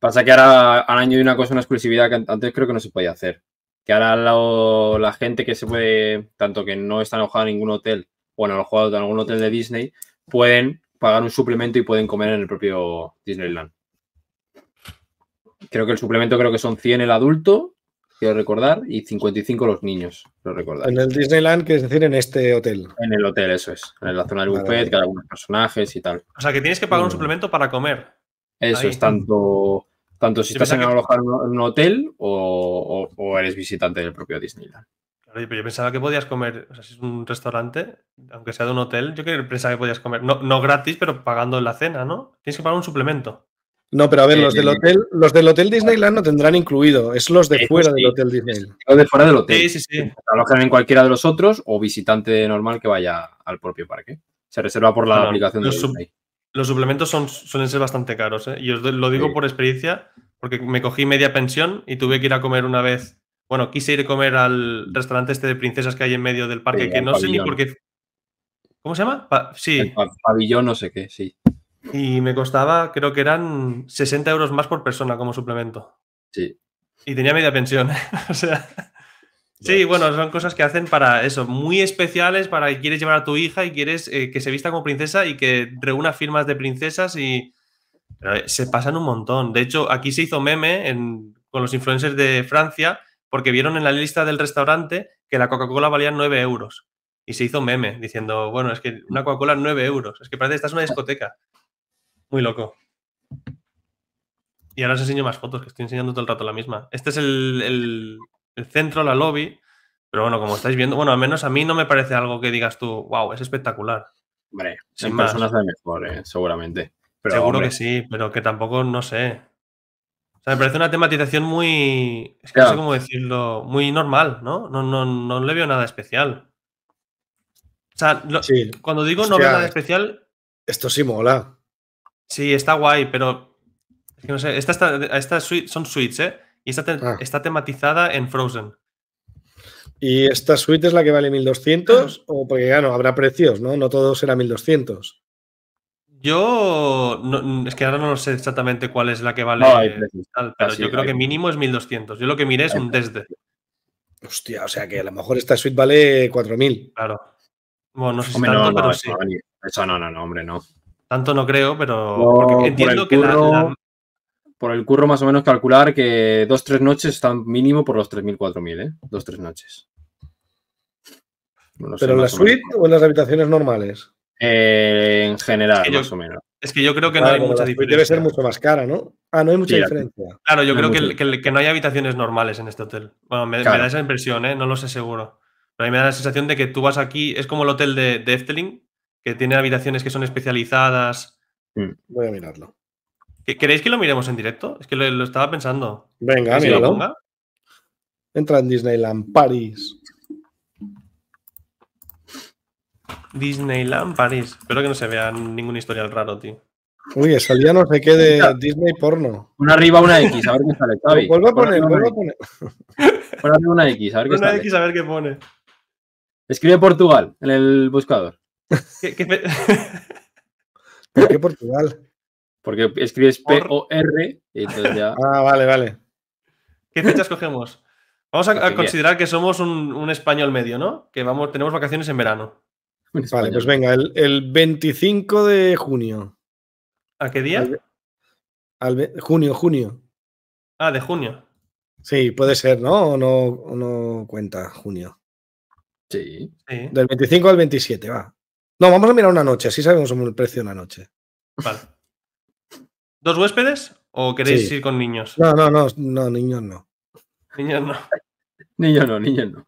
Pasa que ahora han añadido una cosa, una exclusividad que antes creo que no se podía hacer. Que ahora la gente que se puede, tanto que no está alojada en ningún hotel o en alojado en algún hotel de Disney, pueden pagar un suplemento y pueden comer en el propio Disneyland. Creo que el suplemento creo que son 100 el adulto, quiero recordar, y 55 los niños, lo recordar. En el Disneyland, que es decir, en este hotel. En el hotel, eso es. En la zona del buffet, que hay algunos personajes y tal. O sea, que tienes que pagar un mm. suplemento para comer. Eso es tanto tanto si estás en, en un hotel o, eres visitante del propio Disneyland. Claro, pero yo pensaba que podías comer, o sea, si es un restaurante, aunque sea de un hotel, yo pensaba que podías comer, no, gratis, pero pagando la cena, ¿no? Tienes que pagar un suplemento. No, pero a ver, eh, los del eh, hotel, los del hotel Disneyland no tendrán incluido, es los de fuera del hotel Disneyland. Los de fuera del hotel. Sí, sí, sí. Alojan en cualquiera de los otros o visitante normal que vaya al propio parque. Se reserva por la aplicación de Disney. Los suplementos son, suelen ser bastante caros, ¿eh? Y os lo digo por experiencia, porque me cogí media pensión y tuve que ir a comer una vez. Bueno, quise ir a comer al restaurante este de princesas que hay en medio del parque, que no sé ni por qué. ¿Cómo se llama? sí. pabellón, no sé qué, sí. Y me costaba, creo que eran 60 euros más por persona como suplemento. Sí. Y tenía media pensión, (laughs) o sea. Sí, bueno, son cosas que hacen para eso, muy especiales, para que quieres llevar a tu hija y quieres eh, que se vista como princesa y que reúna firmas de princesas y eh, se pasan un montón. De hecho, aquí se hizo meme con los influencers de Francia porque vieron en la lista del restaurante que la Coca-Cola valía 9 euros. Y se hizo meme diciendo, bueno, es que una Coca-Cola 9 euros, es que parece que estás en una discoteca. Muy loco. Y ahora os enseño más fotos, que estoy enseñando todo el rato la misma. Este es el el centro, la lobby. Pero bueno, como estáis viendo, bueno, al menos a mí no me parece algo que digas tú, wow, es espectacular. Hombre, personas de mejor, eh, seguramente. Seguro que sí, pero que tampoco, no sé. O sea, me parece una tematización muy. Es que no sé cómo decirlo. Muy normal, ¿no? No, le veo nada especial. O sea, cuando digo no veo nada especial. Esto sí mola. Sí, está guay, pero. Es que no sé. estas son suites, ¿eh? Ah. está, tematizada en Frozen. ¿Y esta suite es la que vale 1200? O porque, ya no, habrá precios, ¿no? No todo será 1200. Yo. es que ahora no sé exactamente cuál es la que vale. pero yo creo que mínimo es 1200. Yo lo que miré es un desde. Hostia, o sea que a lo mejor esta suite vale 4000. Claro. Bueno, no sé si tanto, no, pero sí. Eso, no, no, no, hombre, no. Tanto no creo, pero. entiendo que la, por el curro más o menos calcular que dos, tres noches están mínimo por los 3.000, 4.000, ¿eh? Dos, tres noches. ¿Pero en la suite o, en las habitaciones normales? Eh, en general, más o menos. Es que yo creo que no ah, hay mucha diferencia. Debe ser mucho más cara, ¿no? Ah, no hay mucha diferencia. Claro, yo creo que, que, no hay habitaciones normales en este hotel. Bueno, me, da esa impresión, ¿eh? No lo sé seguro. Pero a mí me da la sensación de que tú vas aquí, es como el hotel de, de Efteling, que tiene habitaciones que son especializadas. Mm. Voy a mirarlo. ¿Queréis que lo miremos en directo? Es que lo, estaba pensando. Venga, míralo. Entra en Disneyland París. Disneyland París. Espero que no se vea ningún historial raro, tío. Uy, salía no se qué de Disney porno. Una arriba, una X, a ver qué sale, (laughs) Vuelvo a poner, vuelvo a poner. (laughs) Pon una X, a ver qué sale. Una X, a ver qué pone. Escribe Portugal en el buscador. ¿Qué, (laughs) por qué Portugal? Porque escribes P-O-R y entonces ya. (laughs) ah, vale, vale. ¿Qué fechas cogemos? Vamos a, pues considerar que somos un, español medio, ¿no? Que vamos, tenemos vacaciones en verano. Vale, pues venga, el, 25 de junio. ¿A qué día? Al, junio, junio. Ah, de junio. Sí, puede ser, ¿no? O no, no cuenta junio. Sí. sí. Del 25 al 27, va. No, vamos a mirar una noche, así sabemos el precio de una noche. Vale. ¿Dos huéspedes o queréis ir con niños? No, no, no, no, niños no. Niños no. niños no, niños no.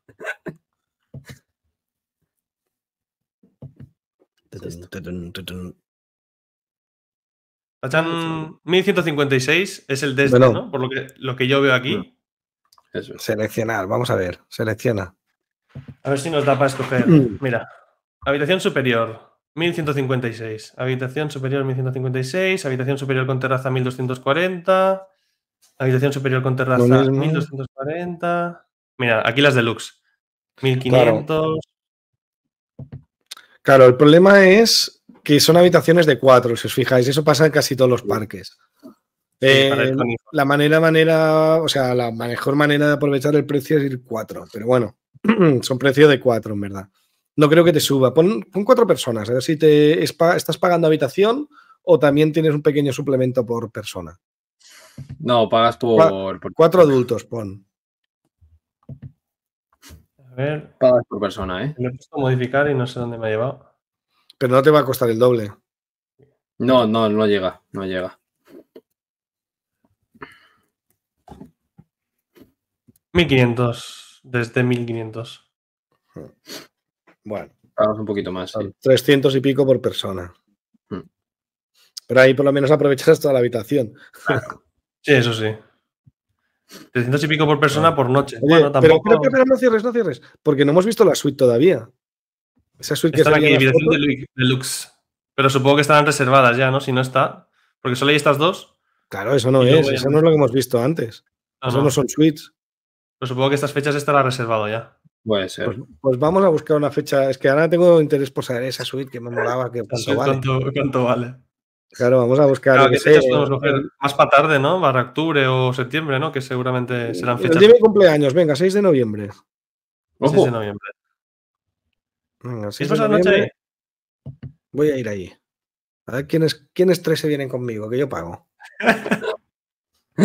(laughs) Tachan 1156 es el de ¿no? Por lo que, yo veo aquí. Seleccionar, vamos a ver, selecciona. A ver si nos da para escoger. Mm. Mira, habitación superior. 1156. Habitación superior 1156. Habitación superior con terraza 1240. Habitación superior con terraza 1240. Mira, aquí las deluxe. 1500. Claro. el problema es que son habitaciones de cuatro, si os fijáis. Eso pasa en casi todos los parques. Eh, la manera, manera, o sea, la mejor manera de aprovechar el precio es ir cuatro, pero bueno, (clears throat) son precios de cuatro, en verdad no creo que te suba. Pon, cuatro personas, a ver si te estás pagando habitación o también tienes un pequeño suplemento por persona. No, pagas por. por cuatro adultos, pon. A ver. Pagas por persona, ¿eh? Me he puesto a modificar y no sé dónde me ha llevado. Pero no te va a costar el doble. No, no, no llega, no llega. $1.500, desde 1500. Bueno. un poquito más. Sí. 300 y pico por persona. Mm. Pero ahí por lo menos aprovechas toda la habitación. (laughs) Sí, eso sí. 300 y pico por persona por noche. pero, no cierres, no cierres. Porque no hemos visto la suite todavía. Esa suite que Está aquí, habitación de deluxe. Pero supongo que estarán reservadas ya, ¿no? Si no está. Porque solo hay estas dos. Claro, eso no es. Eso no es lo que hemos visto antes. no. son suites. Pero supongo que estas fechas estará reservado ya. Puede ser. Pues, pues, vamos a buscar una fecha. Es que ahora tengo interés por saber esa suite que me molaba. Que cuánto, vale. vale. Claro, vamos a buscar. Claro, que más para tarde, ¿no? Para octubre o septiembre, ¿no? Que seguramente eh, serán fechas. cumpleaños, venga, 6 de noviembre. 6 de noviembre. Venga, 6 de ahí? Voy a ir ahí. A ver quiénes, quiénes tres se vienen conmigo, que yo pago. (laughs)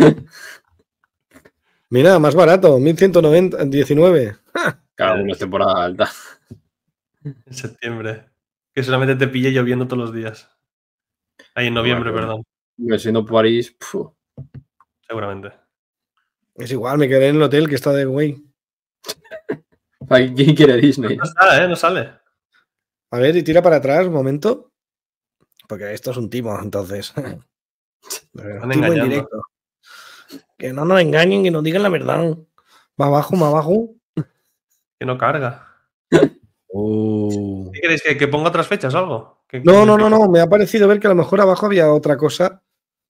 Mira, más barato, 1119. Cada uno temporada alta. En septiembre. Que solamente te pille lloviendo todos los días. Ahí en noviembre, perdón. Siendo París. Seguramente. Es igual, me quedé en el hotel que está de güey. (laughs) ¿Quién quiere Disney? No, sale, ¿eh? No sale. A ver, y tira para atrás un momento. Porque esto es un timo, entonces. (laughs) Que no nos engañen, que nos digan la verdad. Va abajo, más abajo que no carga. Oh. ¿Qué queréis? ¿Que, ponga otras fechas o algo? no, no, no, no. Me ha parecido ver que a lo mejor abajo había otra cosa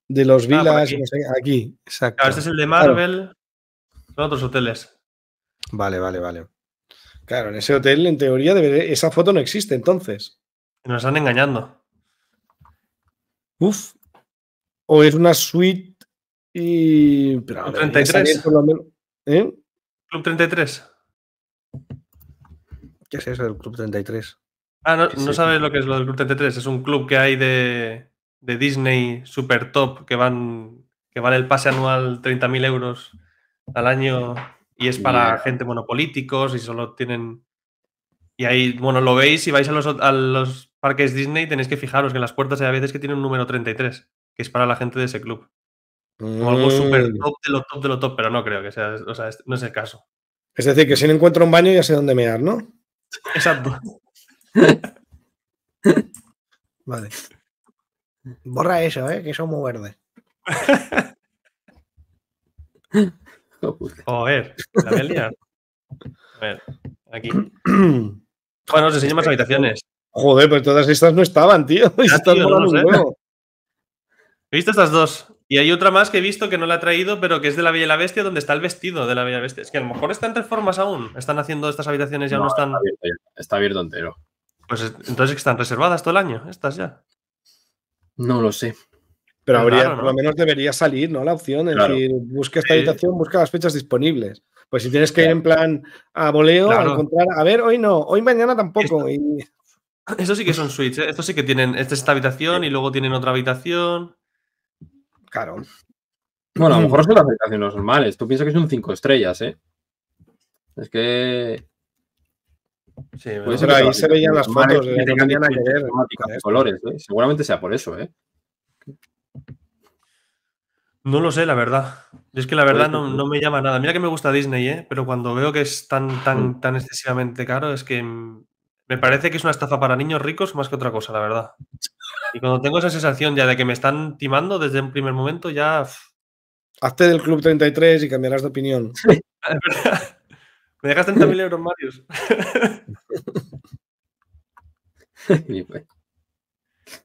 de los ah, vilas. Aquí. Claro, este es el de Marvel. Son otros hoteles. Vale, vale, vale. Claro, en ese hotel, en teoría, esa foto no existe entonces. Nos están engañando. Uf. O es una suite y. Club 33. ¿eh? Club 33. ¿Qué es eso del Club 33? Ah, no, no sabes lo que es lo del Club 33. Es un club que hay de, Disney super top que van que vale el pase anual 30.000 euros al año y es para gente monopolíticos y solo tienen... Y ahí, bueno, lo veis, y vais a los, a los parques Disney tenéis que fijaros que en las puertas hay a veces que tiene un número 33, que es para la gente de ese club. O algo super mm. top de lo top de lo top, pero no creo que sea, o sea, no es el caso. Es decir, que si no encuentro un baño ya sé dónde mear, ¿no? Exacto. vale. Borra eso, ¿eh? que son muy verdes. (laughs) Joder, la voy a ver, aquí. (clears throat) Joder, nos enseña más habitaciones. Joder, pero pues todas estas no estaban, tío. Estas He visto estas dos. Y hay otra más que he visto que no la ha traído, pero que es de la Bella la Bestia, donde está el vestido de la Bella Bestia. Es que a lo mejor están reformas aún. Están haciendo estas habitaciones, ya no, están. Está abierto, entero. Pues entonces están reservadas todo el año, estas ya. No lo sé. Pero habría, por lo menos debería salir, ¿no? La opción, es decir, busca esta habitación, busca las fechas disponibles. Pues si tienes que ir en plan a voleo, a encontrar, a ver, hoy no, hoy mañana tampoco. Esto, (laughs) sí que son switches, ¿eh? esto sí que tienen, esta es esta habitación y luego tienen otra habitación. Claro. Bueno, a lo mm. mejor son las habitaciones normales. Tú piensas que son cinco estrellas, ¿eh? Es que. Sí, Puede ser ahí se veían las fotos. De ¿eh? colores, ¿eh? Seguramente sea por eso, ¿eh? No lo sé, la verdad. Es que la verdad no, me llama nada. Mira que me gusta Disney, ¿eh? Pero cuando veo que es tan, tan, mm. tan excesivamente caro, es que mm, me parece que es una estafa para niños ricos más que otra cosa, la verdad. Y cuando tengo esa sensación ya de que me están timando desde un primer momento, ya. Hazte del Club 33 y cambiarás de opinión. (laughs) me dejas 30.000 euros, Marius. (laughs)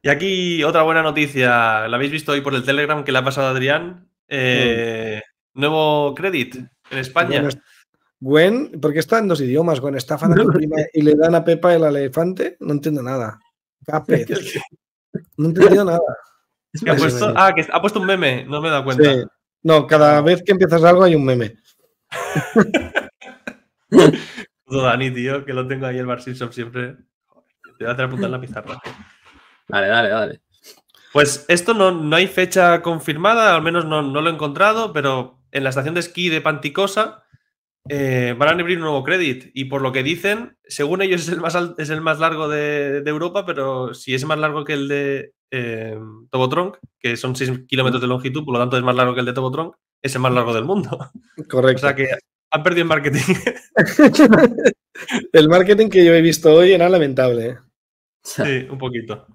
y aquí otra buena noticia. La habéis visto hoy por el Telegram que le ha pasado a Adrián. Eh, mm. Nuevo crédito en España. Gwen, porque está en dos idiomas, Gwen, está y le dan a Pepa el elefante, no entiendo nada. (laughs) No entiendo nada. ha puesto, ah, que ha puesto un meme, no me he dado cuenta. No, cada vez que empiezas algo hay un meme. Dani, tío, que lo tengo ahí el Bar siempre. Te voy a hacer apuntar la pizarra. Dale, dale, dale. Pues esto no, hay fecha confirmada, al menos no, no, lo he encontrado, pero en la estación de esquí de Panticosa eh, van a abrir un nuevo crédito y por lo que dicen, según ellos es el más, es el más largo de, Europa, pero si es más largo que el de eh, que son 6 kilómetros de longitud, por lo tanto es más largo que el de Tobotronk, es el más largo del mundo. Correcto. O sea que han perdido el marketing. (laughs) el marketing que yo he visto hoy era lamentable. ¿eh? Sí, un poquito.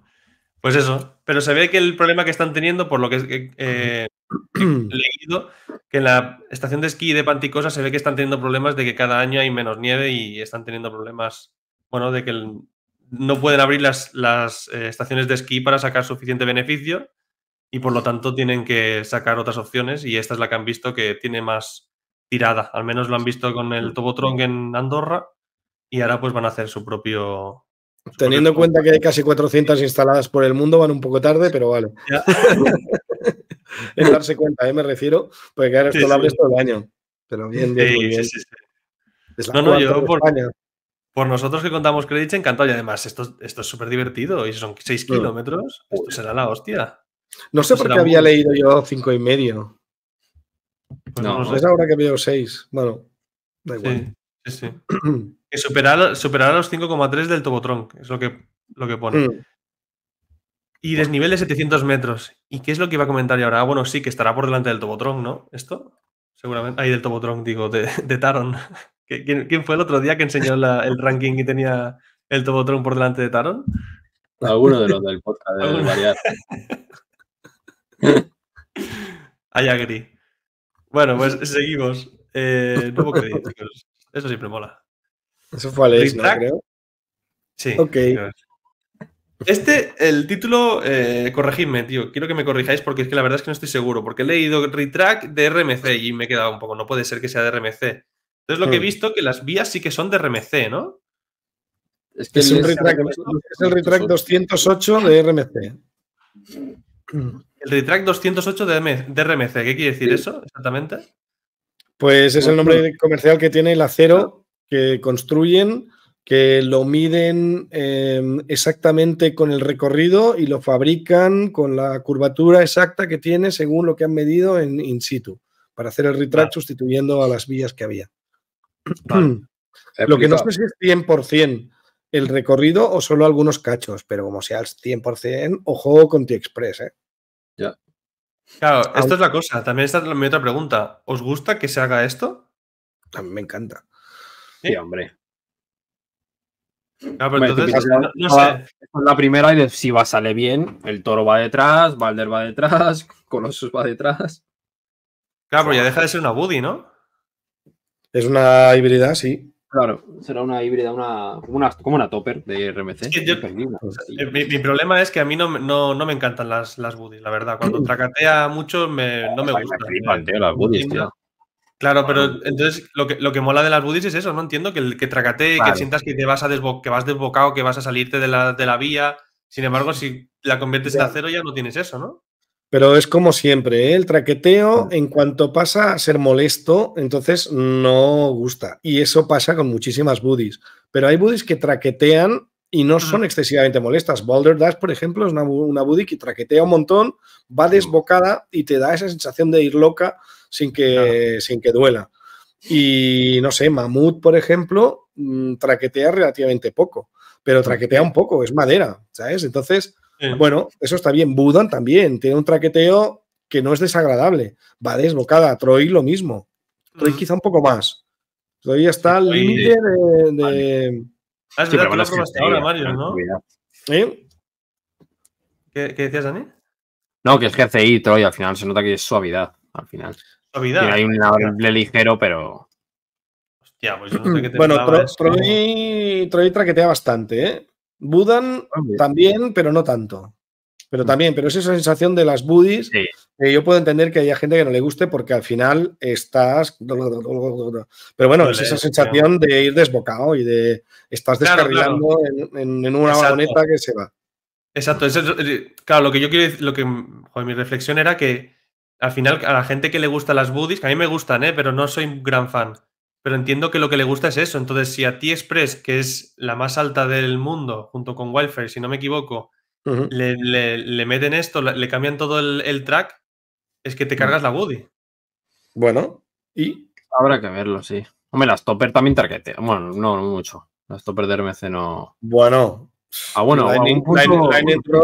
Pues eso. Pero se ve que el problema que están teniendo, por lo que eh, (clears throat) leído que en la estación de esquí de Panticosa se ve que están teniendo problemas de que cada año hay menos nieve y están teniendo problemas, bueno, de que no pueden abrir las, las eh, estaciones de esquí para sacar suficiente beneficio y por lo tanto tienen que sacar otras opciones y esta es la que han visto que tiene más tirada. Al menos lo han visto con el Tobotron en Andorra y ahora pues van a hacer su propio... Teniendo en cuenta que hay casi 400 instaladas por el mundo, van un poco tarde, pero vale. (laughs) en darse cuenta, ¿eh? me refiero, porque claro, esto lo abres todo el año. Pero bien, bien, muy bien. no, no, yo por, por, nosotros que contamos Credits encantado. Y además, esto, esto es súper divertido. Y son 6 mm. kilómetros, esto será la hostia. No sé por qué había leído yo cinco y medio. Pues no, es ahora que veo 6. Bueno, da igual. Sí, sí. (clears throat) superar, superar los 5,3 del Tobotron, es lo que, lo que pone. Mm. Y desnivel de 700 metros. ¿Y qué es lo que iba a comentar yo ahora? Ah, bueno, sí, que estará por delante del Tobotron, ¿no? ¿Esto? Seguramente. Ahí del Tobotron, digo, de, de Taron. (laughs) ¿Quién, fue el otro día que enseñó el ranking y tenía el Tobotron por delante de Taron? Alguno de los del podcast de (laughs) Bueno, pues seguimos. Eh, Eso siempre mola. Eso fue Alex, ¿no? Creo. Sí. Ok. Este, el título, eh, corregidme, tío. Quiero que me corrijáis porque es que la verdad es que no estoy seguro. Porque he leído retrack de RMC y me he quedado un poco. No puede ser que sea de RMC. Entonces, lo que he hmm. visto que las vías sí que son de RMC, ¿no? Es que es, el retrack 208 de RMC. El retrack 208 de, de RMC. ¿Qué quiere decir eso exactamente? Pues es el nombre comercial que tiene el acero que construyen que lo miden em, exactamente con el recorrido y lo fabrican con la curvatura exacta que tiene según lo que han medido en in situ, para hacer el retract sustituyendo a las vías que había. (clears throat) lo que no sé si es 100% el recorrido o solo algunos cachos, pero como sea el 100%, ojo con T-Express. ¿eh? Ya. Claro, esta es la cosa. También esta es mi otra pregunta. ¿Os gusta que se haga esto? A me encanta. sí hombre. No, la primera y si va, sale bien, el toro va detrás, Valder va detrás, (laughs) Colossus va detrás. Claro, pero ya deja de ser una Buddy, ¿no? Es una híbrida, sí. Claro, será una híbrida, una, como, una, topper de RMC. Pues, eh, mi, problema es que a mí no, me encantan las, las la verdad. Cuando (clears throat) tracatea mucho me, no me gusta. Eh. tío. Claro, pero entonces lo que, lo que mola de las budis es eso, ¿no? Entiendo que, el, que que sientas que te vas a que vas desbocado, que vas a salirte de la, vía. Sin embargo, si la conviertes a cero, ya no tienes eso, ¿no? Pero es como siempre, ¿eh? el traqueteo en cuanto pasa a ser molesto, entonces no gusta. Y eso pasa con muchísimas buddies. Pero hay buddies que traquetean y no son excesivamente molestas. Boulder Dash, por ejemplo, es una, una buddy que traquetea un montón, va desbocada y te da esa sensación de ir loca sin que, sin que duela. Y no sé, mamut, por ejemplo, mm, traquetea relativamente poco, pero traquetea un poco, es madera, ¿sabes? Entonces, bueno, eso está bien. Budan también tiene un traqueteo que no es desagradable, va desbocada. Troy lo mismo, Troy mm. quizá un poco más. Troy está al límite de. ¿Qué, decías, Dani? No, que es GCI, Troy, al final se nota que es suavidad, al final hay un lado ligero, pero. Hostia, pues yo no sé qué te Bueno, ¿eh? Troy, Troy, traquetea bastante, ¿eh? Budan también, pero no tanto. Pero mm. también, pero es esa sensación de las budis que yo puedo entender que haya gente que no le guste porque al final estás. Pero bueno, es esa sensación de ir desbocado y de estás descarrilando En, una que se va. Exacto. Eh, claro, lo que yo quiero decir, lo que. Joder, mi reflexión era que al final, a la gente que le gusta las buddies, que a mí me gustan, ¿eh? pero no soy un gran fan. Pero entiendo que lo que le gusta es eso. Entonces, si a T-Express, que es la más alta del mundo, junto con Wildfire, si no me equivoco, le, meten esto, le cambian todo el, track, es que te cargas la woody Bueno, y. Habrá que verlo, sí. Hombre, las topper también tarjeta Bueno, no, mucho. Las topper de RMC no. Bueno, Ah, bueno, Lightning, punto...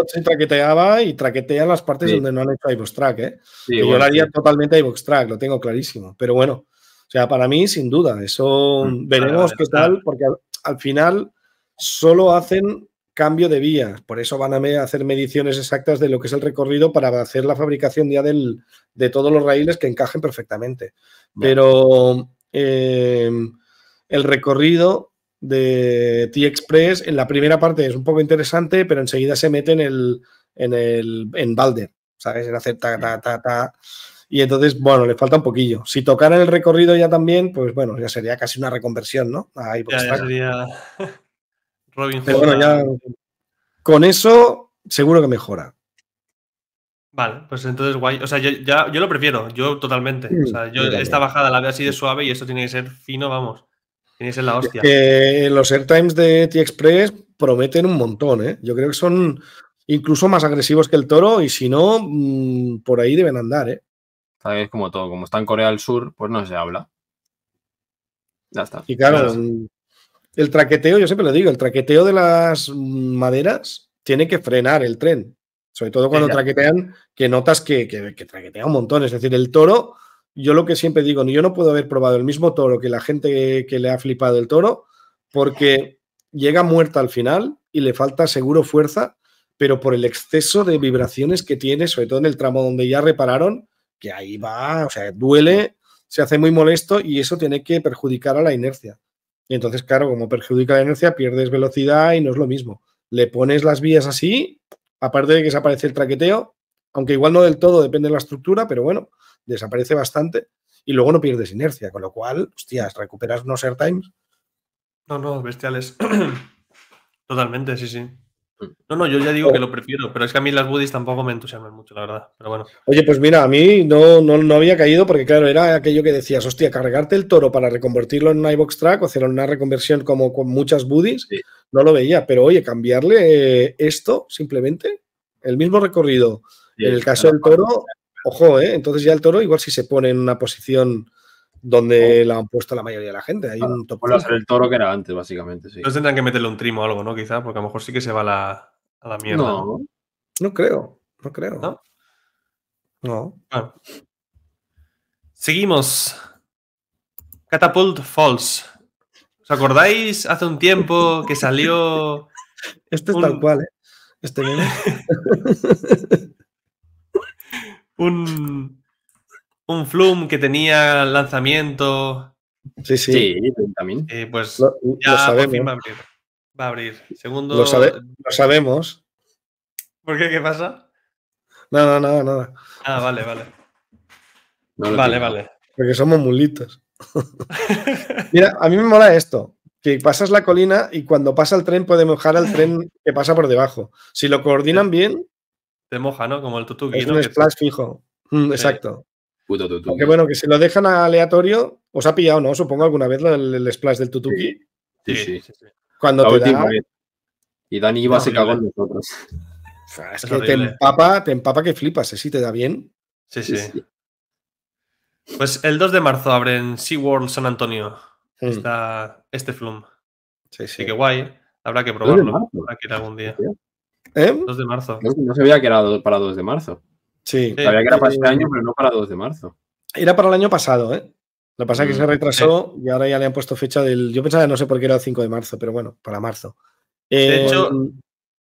se traqueteaba y traquetean las partes donde no han hecho iVox ¿eh? yo lo haría totalmente iVox lo tengo clarísimo. Pero bueno, o sea, para mí, sin duda, eso mm, veremos qué tal, porque al, final solo hacen cambio de vía. por eso van a hacer mediciones exactas de lo que es el recorrido para hacer la fabricación ya del, de todos los raíles que encajen perfectamente. Pero eh, el recorrido de T-Express. En la primera parte es un poco interesante, pero enseguida se mete en el, en el en Balder, ¿sabes? hacer ta, ta, Y entonces, bueno, le falta un poquillo. Si tocaran el recorrido ya también, pues bueno, ya sería casi una reconversión, ¿no? Ahí ya sería (laughs) Robin con eso seguro que mejora. Vale, pues entonces guay. O sea, yo, ya, yo lo prefiero, yo totalmente. Mm, o sea, yo esta bajada la veo así de suave y esto tiene que ser fino, vamos. Tienes en la hostia. Que los airtimes de T-Express prometen un montón, ¿eh? Yo creo que son incluso más agresivos que el toro y si no, mm, por ahí deben andar, ¿eh? Sabes, como todo, como está en Corea del Sur, pues no se habla. Ya está. Y claro, mm, El, traqueteo, yo siempre lo digo, el traqueteo de las maderas tiene que frenar el tren. Sobre todo cuando traquetean, que notas que, que, que traquetea un montón. Es decir, el toro yo lo que siempre digo, yo no puedo haber probado el mismo toro que la gente que le ha flipado el toro, porque llega muerta al final y le falta seguro fuerza, pero por el exceso de vibraciones que tiene, sobre todo en el tramo donde ya repararon, que ahí va, o sea, duele, se hace muy molesto y eso tiene que perjudicar a la inercia. Y entonces, claro, como perjudica la inercia, pierdes velocidad y no es lo mismo. Le pones las vías así, aparte de que se aparece el traqueteo, aunque igual no del todo, depende de la estructura, pero bueno, desaparece bastante y luego no pierdes inercia, con lo cual, hostias, recuperas unos airtimes. No, no, bestiales. (clears throat) Totalmente, sí, sí. Mm. No, no, yo ya digo oh. que lo prefiero, pero es que a mí las buddies tampoco me entusiasman mucho, la verdad. Pero bueno. Oye, pues mira, a mí no, no, había caído porque, claro, era aquello que decías, hostia, cargarte el toro para reconvertirlo en un iBox track o hacer una reconversión como con muchas buddies, no lo veía. Pero oye, cambiarle esto simplemente, el mismo recorrido, en el caso del toro, ojo, ¿eh? entonces ya el toro igual si se pone en una posición donde oh. la han puesto la mayoría de la gente. Hay el toro que era antes, básicamente, sí. tendrán que meterle un trimo o algo, ¿no? Quizá, porque a lo mejor sí que se va a la mierda. No, no, creo, no creo. No. Seguimos. Catapult Falls. ¿Os acordáis hace un tiempo que salió... (laughs) Este es tal cual, ¿eh? Este (laughs) un, un Flume que tenía lanzamiento. Sí, sí. sí también. Eh, pues sabemos. va a abrir. Segundo. Lo, sabemos. ¿Por qué? ¿Qué pasa? Nada, nada, nada. Ah, vale, vale. vale, vale. Porque somos mulitos. (laughs) Mira, a mí me mola esto. Que pasas la colina y cuando pasa el tren puede mojar al tren que pasa por debajo. Si lo coordinan bien, te moja, ¿no? Como el tutuki. Es un splash fijo. Mm, exacto. Puto bueno, que se lo dejan aleatorio, os ha pillado, ¿no? Supongo alguna vez el, splash del tutuki. Sí, sí. Cuando te da... Y Dani iba a se cagó de nosotros. te empapa, te empapa que flipas, ¿eh? Si te da bien. Sí, sí. Pues el 2 de marzo abren SeaWorld San Antonio. Mm. Está este flum. Sí, sí. Así que guay. Habrá que probarlo. Habrá algún día. 2 ¿Eh? de marzo. No, se sabía que era para 2 de marzo. Sí. Sabía que era para este año, pero no para 2 de marzo. Era para el año pasado, ¿eh? Lo que pasa es que mm, se retrasó y ahora ya le han puesto fecha del. Yo pensaba, no sé por qué era el 5 de marzo, pero bueno, para marzo. de eh, hecho,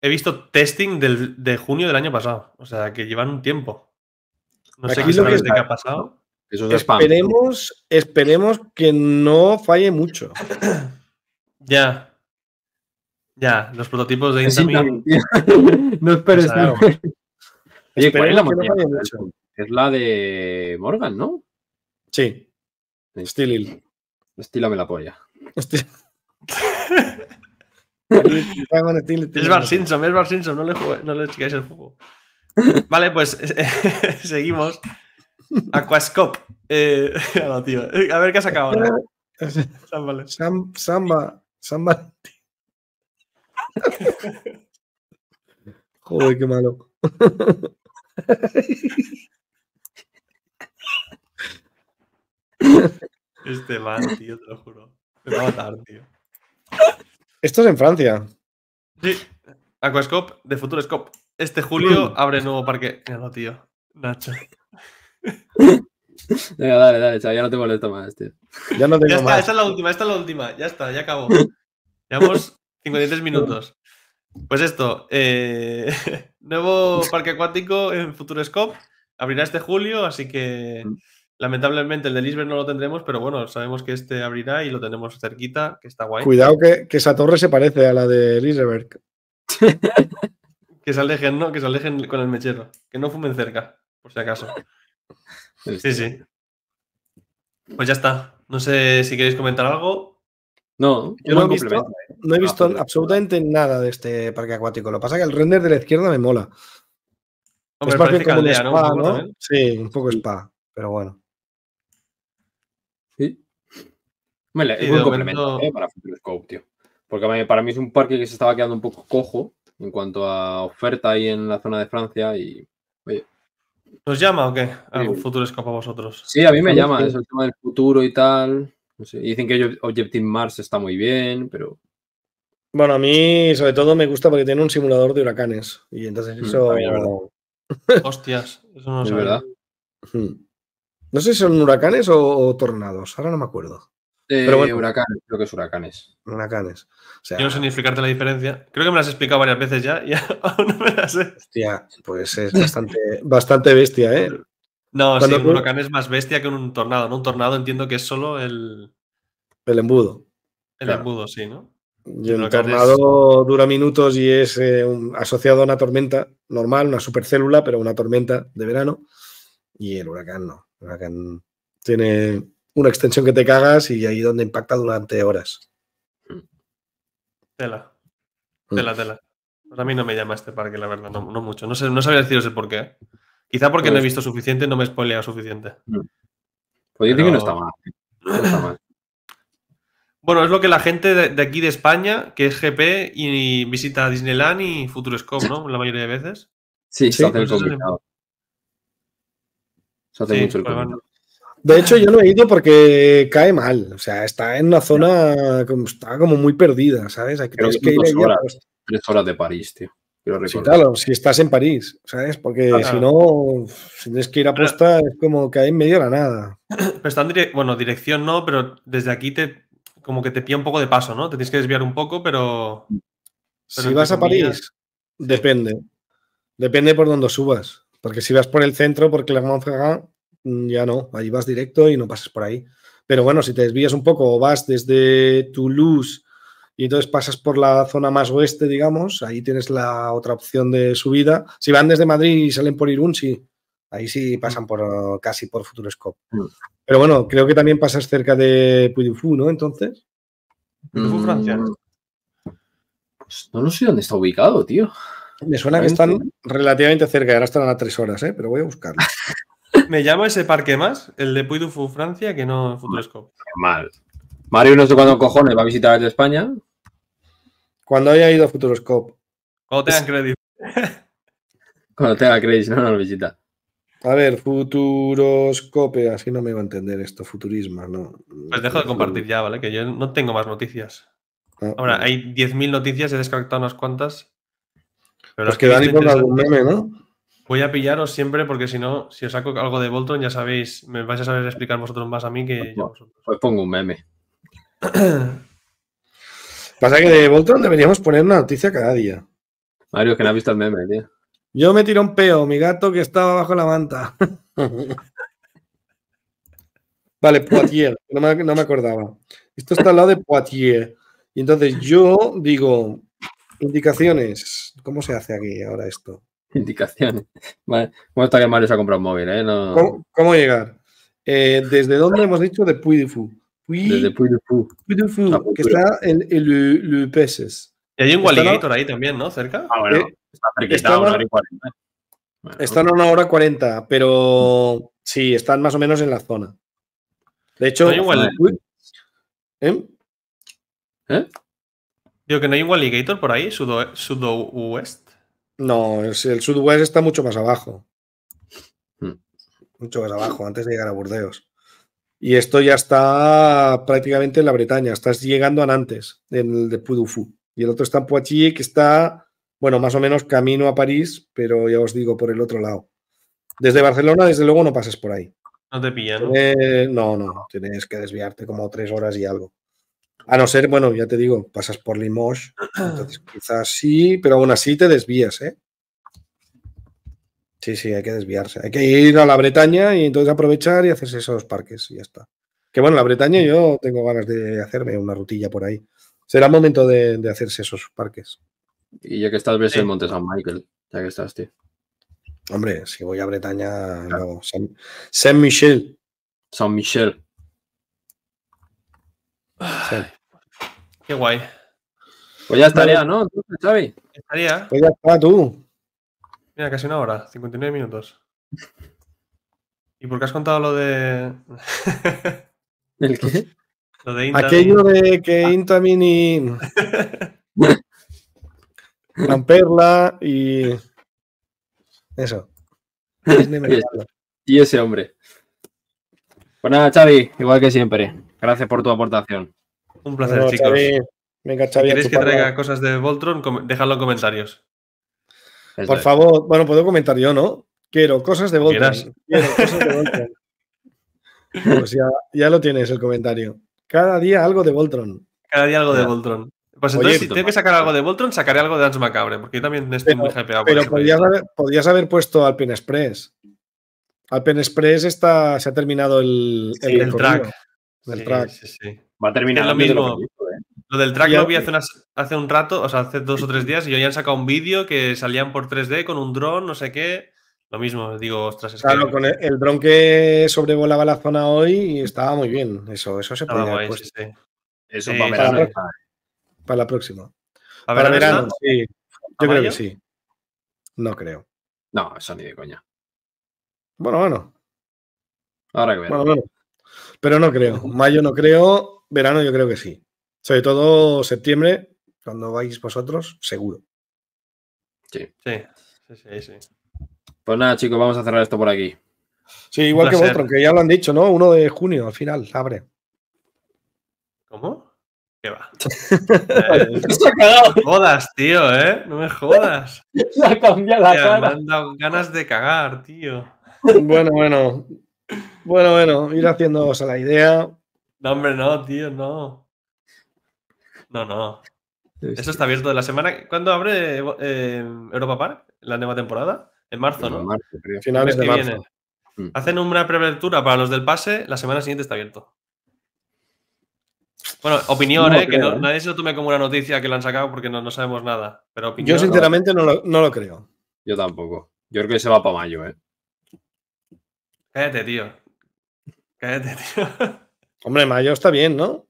he visto testing de junio del año pasado. O sea, que llevan un tiempo. No sé qué, lo que ha pasado. esperemos, esperemos que no falle mucho. ya. Ya, los prototipos de Intamin. (laughs) no esperes pues nada. Oye, ¿cuál es la es la de Morgan, ¿no? Sí. Stilil. me la polla. (laughs) es Bar Simpson, es Bar Simpson, no le, no le chicáis el juego. Vale, pues (laughs) seguimos. Aquascope. Eh, a ver qué ha sacado Samba. Samba. Joder, qué malo. Este man, tío, te lo juro. Me va a matar, tío. Esto es en Francia. Sí. Aquascope de Futurescope. Este julio (clears throat) abre nuevo parque. no, tío. Nacho. Venga, dale, dale, Ya no te molesto más, tío. Ya no tengo está, más. Esta es la última, esta es la última. Ya está, ya acabó. hemos 53 minutos. Pues esto, eh, (laughs) nuevo (laughs) parque acuático en Futurescope abrirá este julio, así que mm. lamentablemente el de Lisberg no lo tendremos, pero bueno, sabemos que este abrirá y lo tenemos cerquita, que está guay. Cuidado que, esa torre se parece a la de Lisberg. que se alejen, ¿no? Que se alejen con el mechero, que no fumen cerca, por si acaso. (laughs) Sí, sí. Pues ya está. No sé si queréis comentar algo. No, yo ¿eh? no, he ah, visto, pues absolutamente nada de este parque acuático. Lo que pasa es que el render de la izquierda me mola. es más como un spa, ¿no? sí, un poco spa, pero bueno. Sí. Vale, es un complemento ¿eh? para Futuroscope, tío. Porque para mí es un parque que se estaba quedando un poco cojo en cuanto a oferta ahí en la zona de Francia y. Oye. ¿Os llama o qué? ¿Algún sí. a vosotros? Sí, a mí me llama, es el tema del futuro y tal dicen que Objective Mars está muy bien, pero. Bueno, a mí sobre todo me gusta porque tiene un simulador de huracanes. Y entonces mm, eso. (laughs) Hostias, eso no es verdad. No sé si son huracanes o, tornados, ahora no me acuerdo. Eh, pero bueno, creo que es huracanes. Huracanes. quiero sea, la diferencia. Creo que me las has explicado varias veces ya (laughs) y aún no me sé. Hostia, pues es bastante, bastante bestia, ¿eh? No, sí, un huracán es más bestia que un tornado, ¿no? Un tornado entiendo que es solo el. El embudo. El embudo, sí, ¿no? el tornado dura minutos y es eh, asociado a una tormenta normal, una supercélula, pero una tormenta de verano. Y el huracán no. El huracán tiene una extensión que te cagas y ahí donde impacta durante horas. Tela. Mm. Tela, tela. Para pues mí no me llama este parque, la verdad, no, mucho. No, sé, no sabía deciros el por qué. ¿eh? Quizá porque no he pues visto suficiente, no me spoilea suficiente. Mm. Pues decir que no está mal. Bueno, es lo que la gente de, aquí de España, que es GP y, visita Disneyland y Futurescope, ¿no? La mayoría de veces. Sí, se hace pues el complicado. Se hace mucho el pues complicado. De hecho, yo no he ido porque cae mal. O sea, está en una zona como, está como muy perdida, ¿sabes? Aquí que, ir horas, tres horas de París, tío si estás en París, ¿sabes? Porque si no, si tienes que ir a puesta, es como que hay en medio de la nada. (clears throat) bueno, dirección no, pero desde aquí te como que te pilla un poco de paso, ¿no? Te tienes que desviar un poco, pero. si vas a París, depende. Depende por dónde subas. Porque si vas por el centro, por Clermont-Ferrand, mm, ya no. Ahí vas directo y no pasas por ahí. Pero bueno, si te desvías un poco o vas desde Toulouse y entonces pasas por la zona más oeste, digamos, ahí tienes la otra opción de subida. Si van desde Madrid y salen por Irún, sí, ahí sí pasan por casi por Futuroscope. Mm. Pero bueno, creo que también pasas cerca de Puy du Fou, ¿no? Entonces. du Fou, mm. Francia. Pues no lo sé dónde está ubicado, tío. Me suena que están relativamente cerca, ahora están a tres horas, ¿eh? pero voy a buscarlo. (laughs) Me llamo ese parque más, el de Puy du Fou, Francia, que no Futuroscope. Mal, Mario no sé cuándo cojones va a visitar de España. Cuando haya ido a Futuroscope. Cuando tengan crédito. (laughs) Cuando tenga crédito, no lo visita. A ver, Futuroscope, así no me iba a entender esto, futurismo, ¿no? Pues dejo de compartir ya, ¿vale? Que yo no tengo más noticias. Ah, Ahora, hay 10.000 noticias, he descartado unas cuantas. Pero pues que Dani ponga este algún meme, ¿no? Voy a pillaros siempre porque si no, si os saco algo de Bolton, ya sabéis, me vais a saber explicar vosotros más a mí que pues pues pongo un meme. (clears throat) Pasa que de Voltron deberíamos poner una noticia cada día. Mario, que no ha visto el meme, Yo me tiré un peo, mi gato que estaba bajo la manta. (laughs) vale, Poitiers, no me, acordaba. Esto está al lado de Poitiers. Y entonces yo digo, indicaciones. ¿Cómo se hace aquí ahora esto? (laughs) Indicaciones. Vale. Bueno, está que Mario se ha comprado un móvil, ¿eh? ¿Cómo, llegar? Eh, ¿Desde dónde hemos dicho de Puidifu? Desde Puy de Fou. de ah, que está en, el le, Y hay un Walligator ahí también, ¿no? Cerca. Ah, bueno. Eh, está una hora y están a una hora 40, pero sí, están más o menos en la zona. De hecho, hay ¿Eh? ¿Eh? Digo que no hay un Walligator por ahí, sudo, No, el, el está mucho más abajo. Hmm. Mucho más abajo, antes de llegar a Burdeos. Y esto ya está prácticamente en la Bretaña, estás llegando a Nantes, en el de Pudufu Y el otro está en Poitiers, que está, bueno, más o menos camino a París, pero ya os digo, por el otro lado. Desde Barcelona, desde luego, no pases por ahí. No te pillan. no, eh, no, tienes que desviarte como tres horas y algo. A no ser, bueno, ya te digo, pasas por Limoges, entonces quizás sí, pero aún así te desvías, ¿eh? Sí, sí, hay que desviarse. Hay que ir a la Bretaña y entonces aprovechar y hacerse esos parques y ya está. Que bueno, la Bretaña yo tengo ganas de hacerme una rutilla por ahí. Será momento de, hacerse esos parques. Y ya que estás, ves el Monte San Michael, ya que estás, tío. Hombre, si voy a Bretaña, Saint San, Michel. saint Michel. Qué guay. Pues ya estaría, ¿no? Pues ya está, tú. Mira, casi una hora, 59 minutos. ¿Y por qué has contado lo de. ¿El qué? (laughs) Lo de Intamin. Aquello de que ah. Intamin (laughs) y. perla y. Eso. y ese hombre. Pues nada, Xavi, igual que siempre. Gracias por tu aportación. Un placer, chicos. Xavi. Venga, si queréis que traiga cosas de Voltron, déjalo en comentarios. Por favor, bueno, puedo comentar yo, ¿no? Quiero cosas de Voltron. Quiero cosas de Voltron. (laughs) pues ya, lo tienes el comentario. Cada día algo de Voltron. Cada día algo de Voltron. Pues entonces, si tengo que sacar algo de Voltron, sacaré algo de Dance Macabre, porque yo también estoy muy hypeado. Pero podrías haber, podrías haber, puesto Alpine Express. Alpen Express está, se ha terminado el, el, track. El track. Sí, Va a terminar lo mismo. Lo del track lo vi hace, un rato, o sea, hace dos o tres días, y hoy han sacado un vídeo que salían por 3D con un dron, no sé qué. Lo mismo, digo, ostras, es Claro, con el, dron que sobrevolaba la zona hoy estaba muy bien. Eso, eso se puede Eso para, para, la próxima. para verano, sí. Yo creo que sí. No creo. No, eso ni de coña. Bueno, bueno. Ahora que bueno. Pero no creo. Mayo no creo. Verano yo creo que sí. Sobre todo septiembre, cuando vais vosotros, seguro. Sí. Sí, sí, sí. Pues nada, chicos, vamos a cerrar esto por aquí. Sí, igual que vosotros, que ya lo han dicho, ¿no? 1 de junio, al final, abre. ¿Cómo? ¿Qué va? (laughs) Eh, no jodas, tío, ¿eh? No me jodas. (laughs) la cara. Me han dado ganas de cagar, tío. Bueno, bueno. Bueno, bueno, ir haciéndoos a la idea. No, hombre, no, tío, no. No, no. Eso está abierto de la semana. ¿Cuándo abre em, Europa Park? ¿La nueva temporada? En marzo, ¿no? En marzo, finales de marzo. Mm. Hacen una preapertura para los del pase, la semana siguiente está abierto. Bueno, opinión, ¿eh? que ¿eh? nadie se lo tome como una noticia que la han sacado porque no, sabemos nada. Pero Yo, sinceramente, no lo, no lo, creo. Yo tampoco. Yo creo que se va para mayo, ¿eh? Cállate, tío. Cállate, tío. (laughs) Hombre, mayo está bien, ¿no?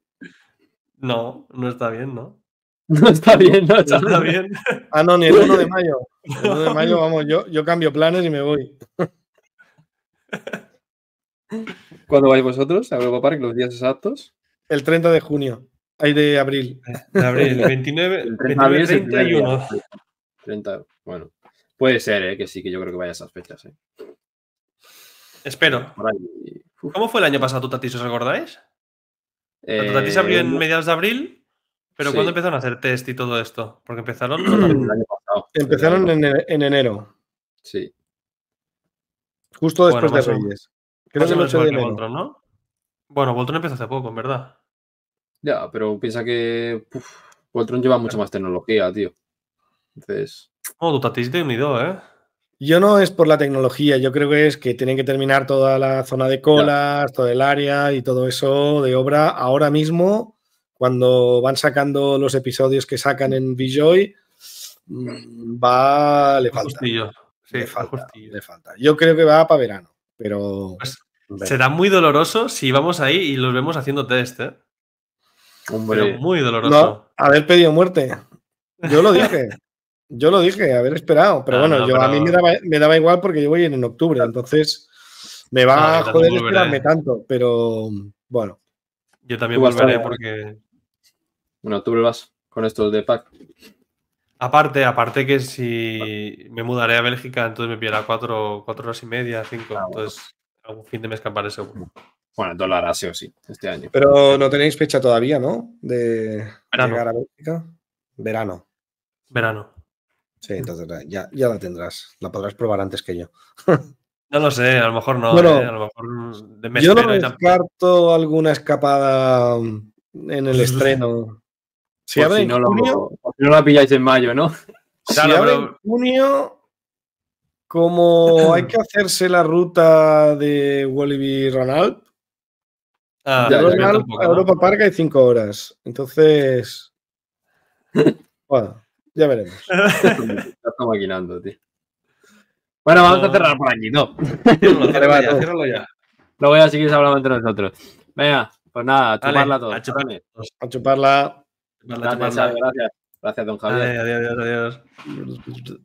No, no está bien, ¿no? (laughs) No está bien, no está, bien. (laughs) Ah, no, ni el 1 de mayo. (laughs) El 1 de mayo, vamos, yo, cambio planes y me voy. ¿Cuándo vais vosotros a Europa Park, los días exactos? El 30 de junio. Hay de abril. De abril, 29, el 29 31. 30, bueno. Puede ser, ¿eh? que sí, que yo creo que vaya a esas fechas. ¿eh? Espero. ¿Cómo fue el año pasado, Tatis? ¿Os acordáis? La se abrió en mediados de abril, pero ¿cuándo empezaron a hacer test y todo esto? Porque empezaron. Empezaron e-, en, enero. Sí. Justo después de Reyes. Creo que el de Bueno, Voltron empezó hace poco, en verdad. Ya, pero piensa que Voltron lleva mucha más tecnología, tío. Entonces. Oh, Totati de unido, ¿eh? Yo no es por la tecnología, yo creo que es que tienen que terminar toda la zona de colas, todo el área y todo eso de obra ahora mismo, cuando van sacando los episodios que sacan en Vijoy, mm, va, le falta. le falta, Yo creo que va para verano, pero... Pues será muy doloroso si vamos ahí y los vemos haciendo test, ¿eh? muy doloroso. haber pedido muerte. Yo lo dije. (laughs) Yo lo dije, haber esperado, pero ah, bueno, yo, a mí me daba, igual porque yo voy en, octubre, entonces me va a joder esperarme tanto, pero bueno. Yo también volveré porque... Bueno, octubre vas con estos de pack. Aparte, aparte que si me mudaré a Bélgica, entonces me pierda cuatro, cuatro horas y media, cinco. Ah, entonces, algún fin de mes escaparé seguro. Bueno, entonces lo sí o sí, este año. Pero no tenéis fecha todavía, ¿no? De llegar a Bélgica. Verano. Verano. Sí, entonces ya, ya la tendrás. La podrás probar antes que yo. No lo sé, a lo mejor no. Bueno, ¿eh? a lo mejor de yo no descarto alguna escapada mm, en el estreno. Si, no la pilláis en mayo, ¿no? (laughs) en junio, como (clears throat) hay que hacerse la ruta de Wallaby Ronald, ah, de a Europa Park hay cinco horas. Entonces, (laughs) bueno, ya veremos. (laughs) está maquinando, tío. Bueno, vamos a cerrar por aquí, ¿no? Cierralo, ya, Lo voy a seguir hablando entre nosotros. Venga, pues nada, a chuparla todo. A chuparla. A chuparla. Gracias, gracias. gracias, don Javier. Adiós, adiós, adiós.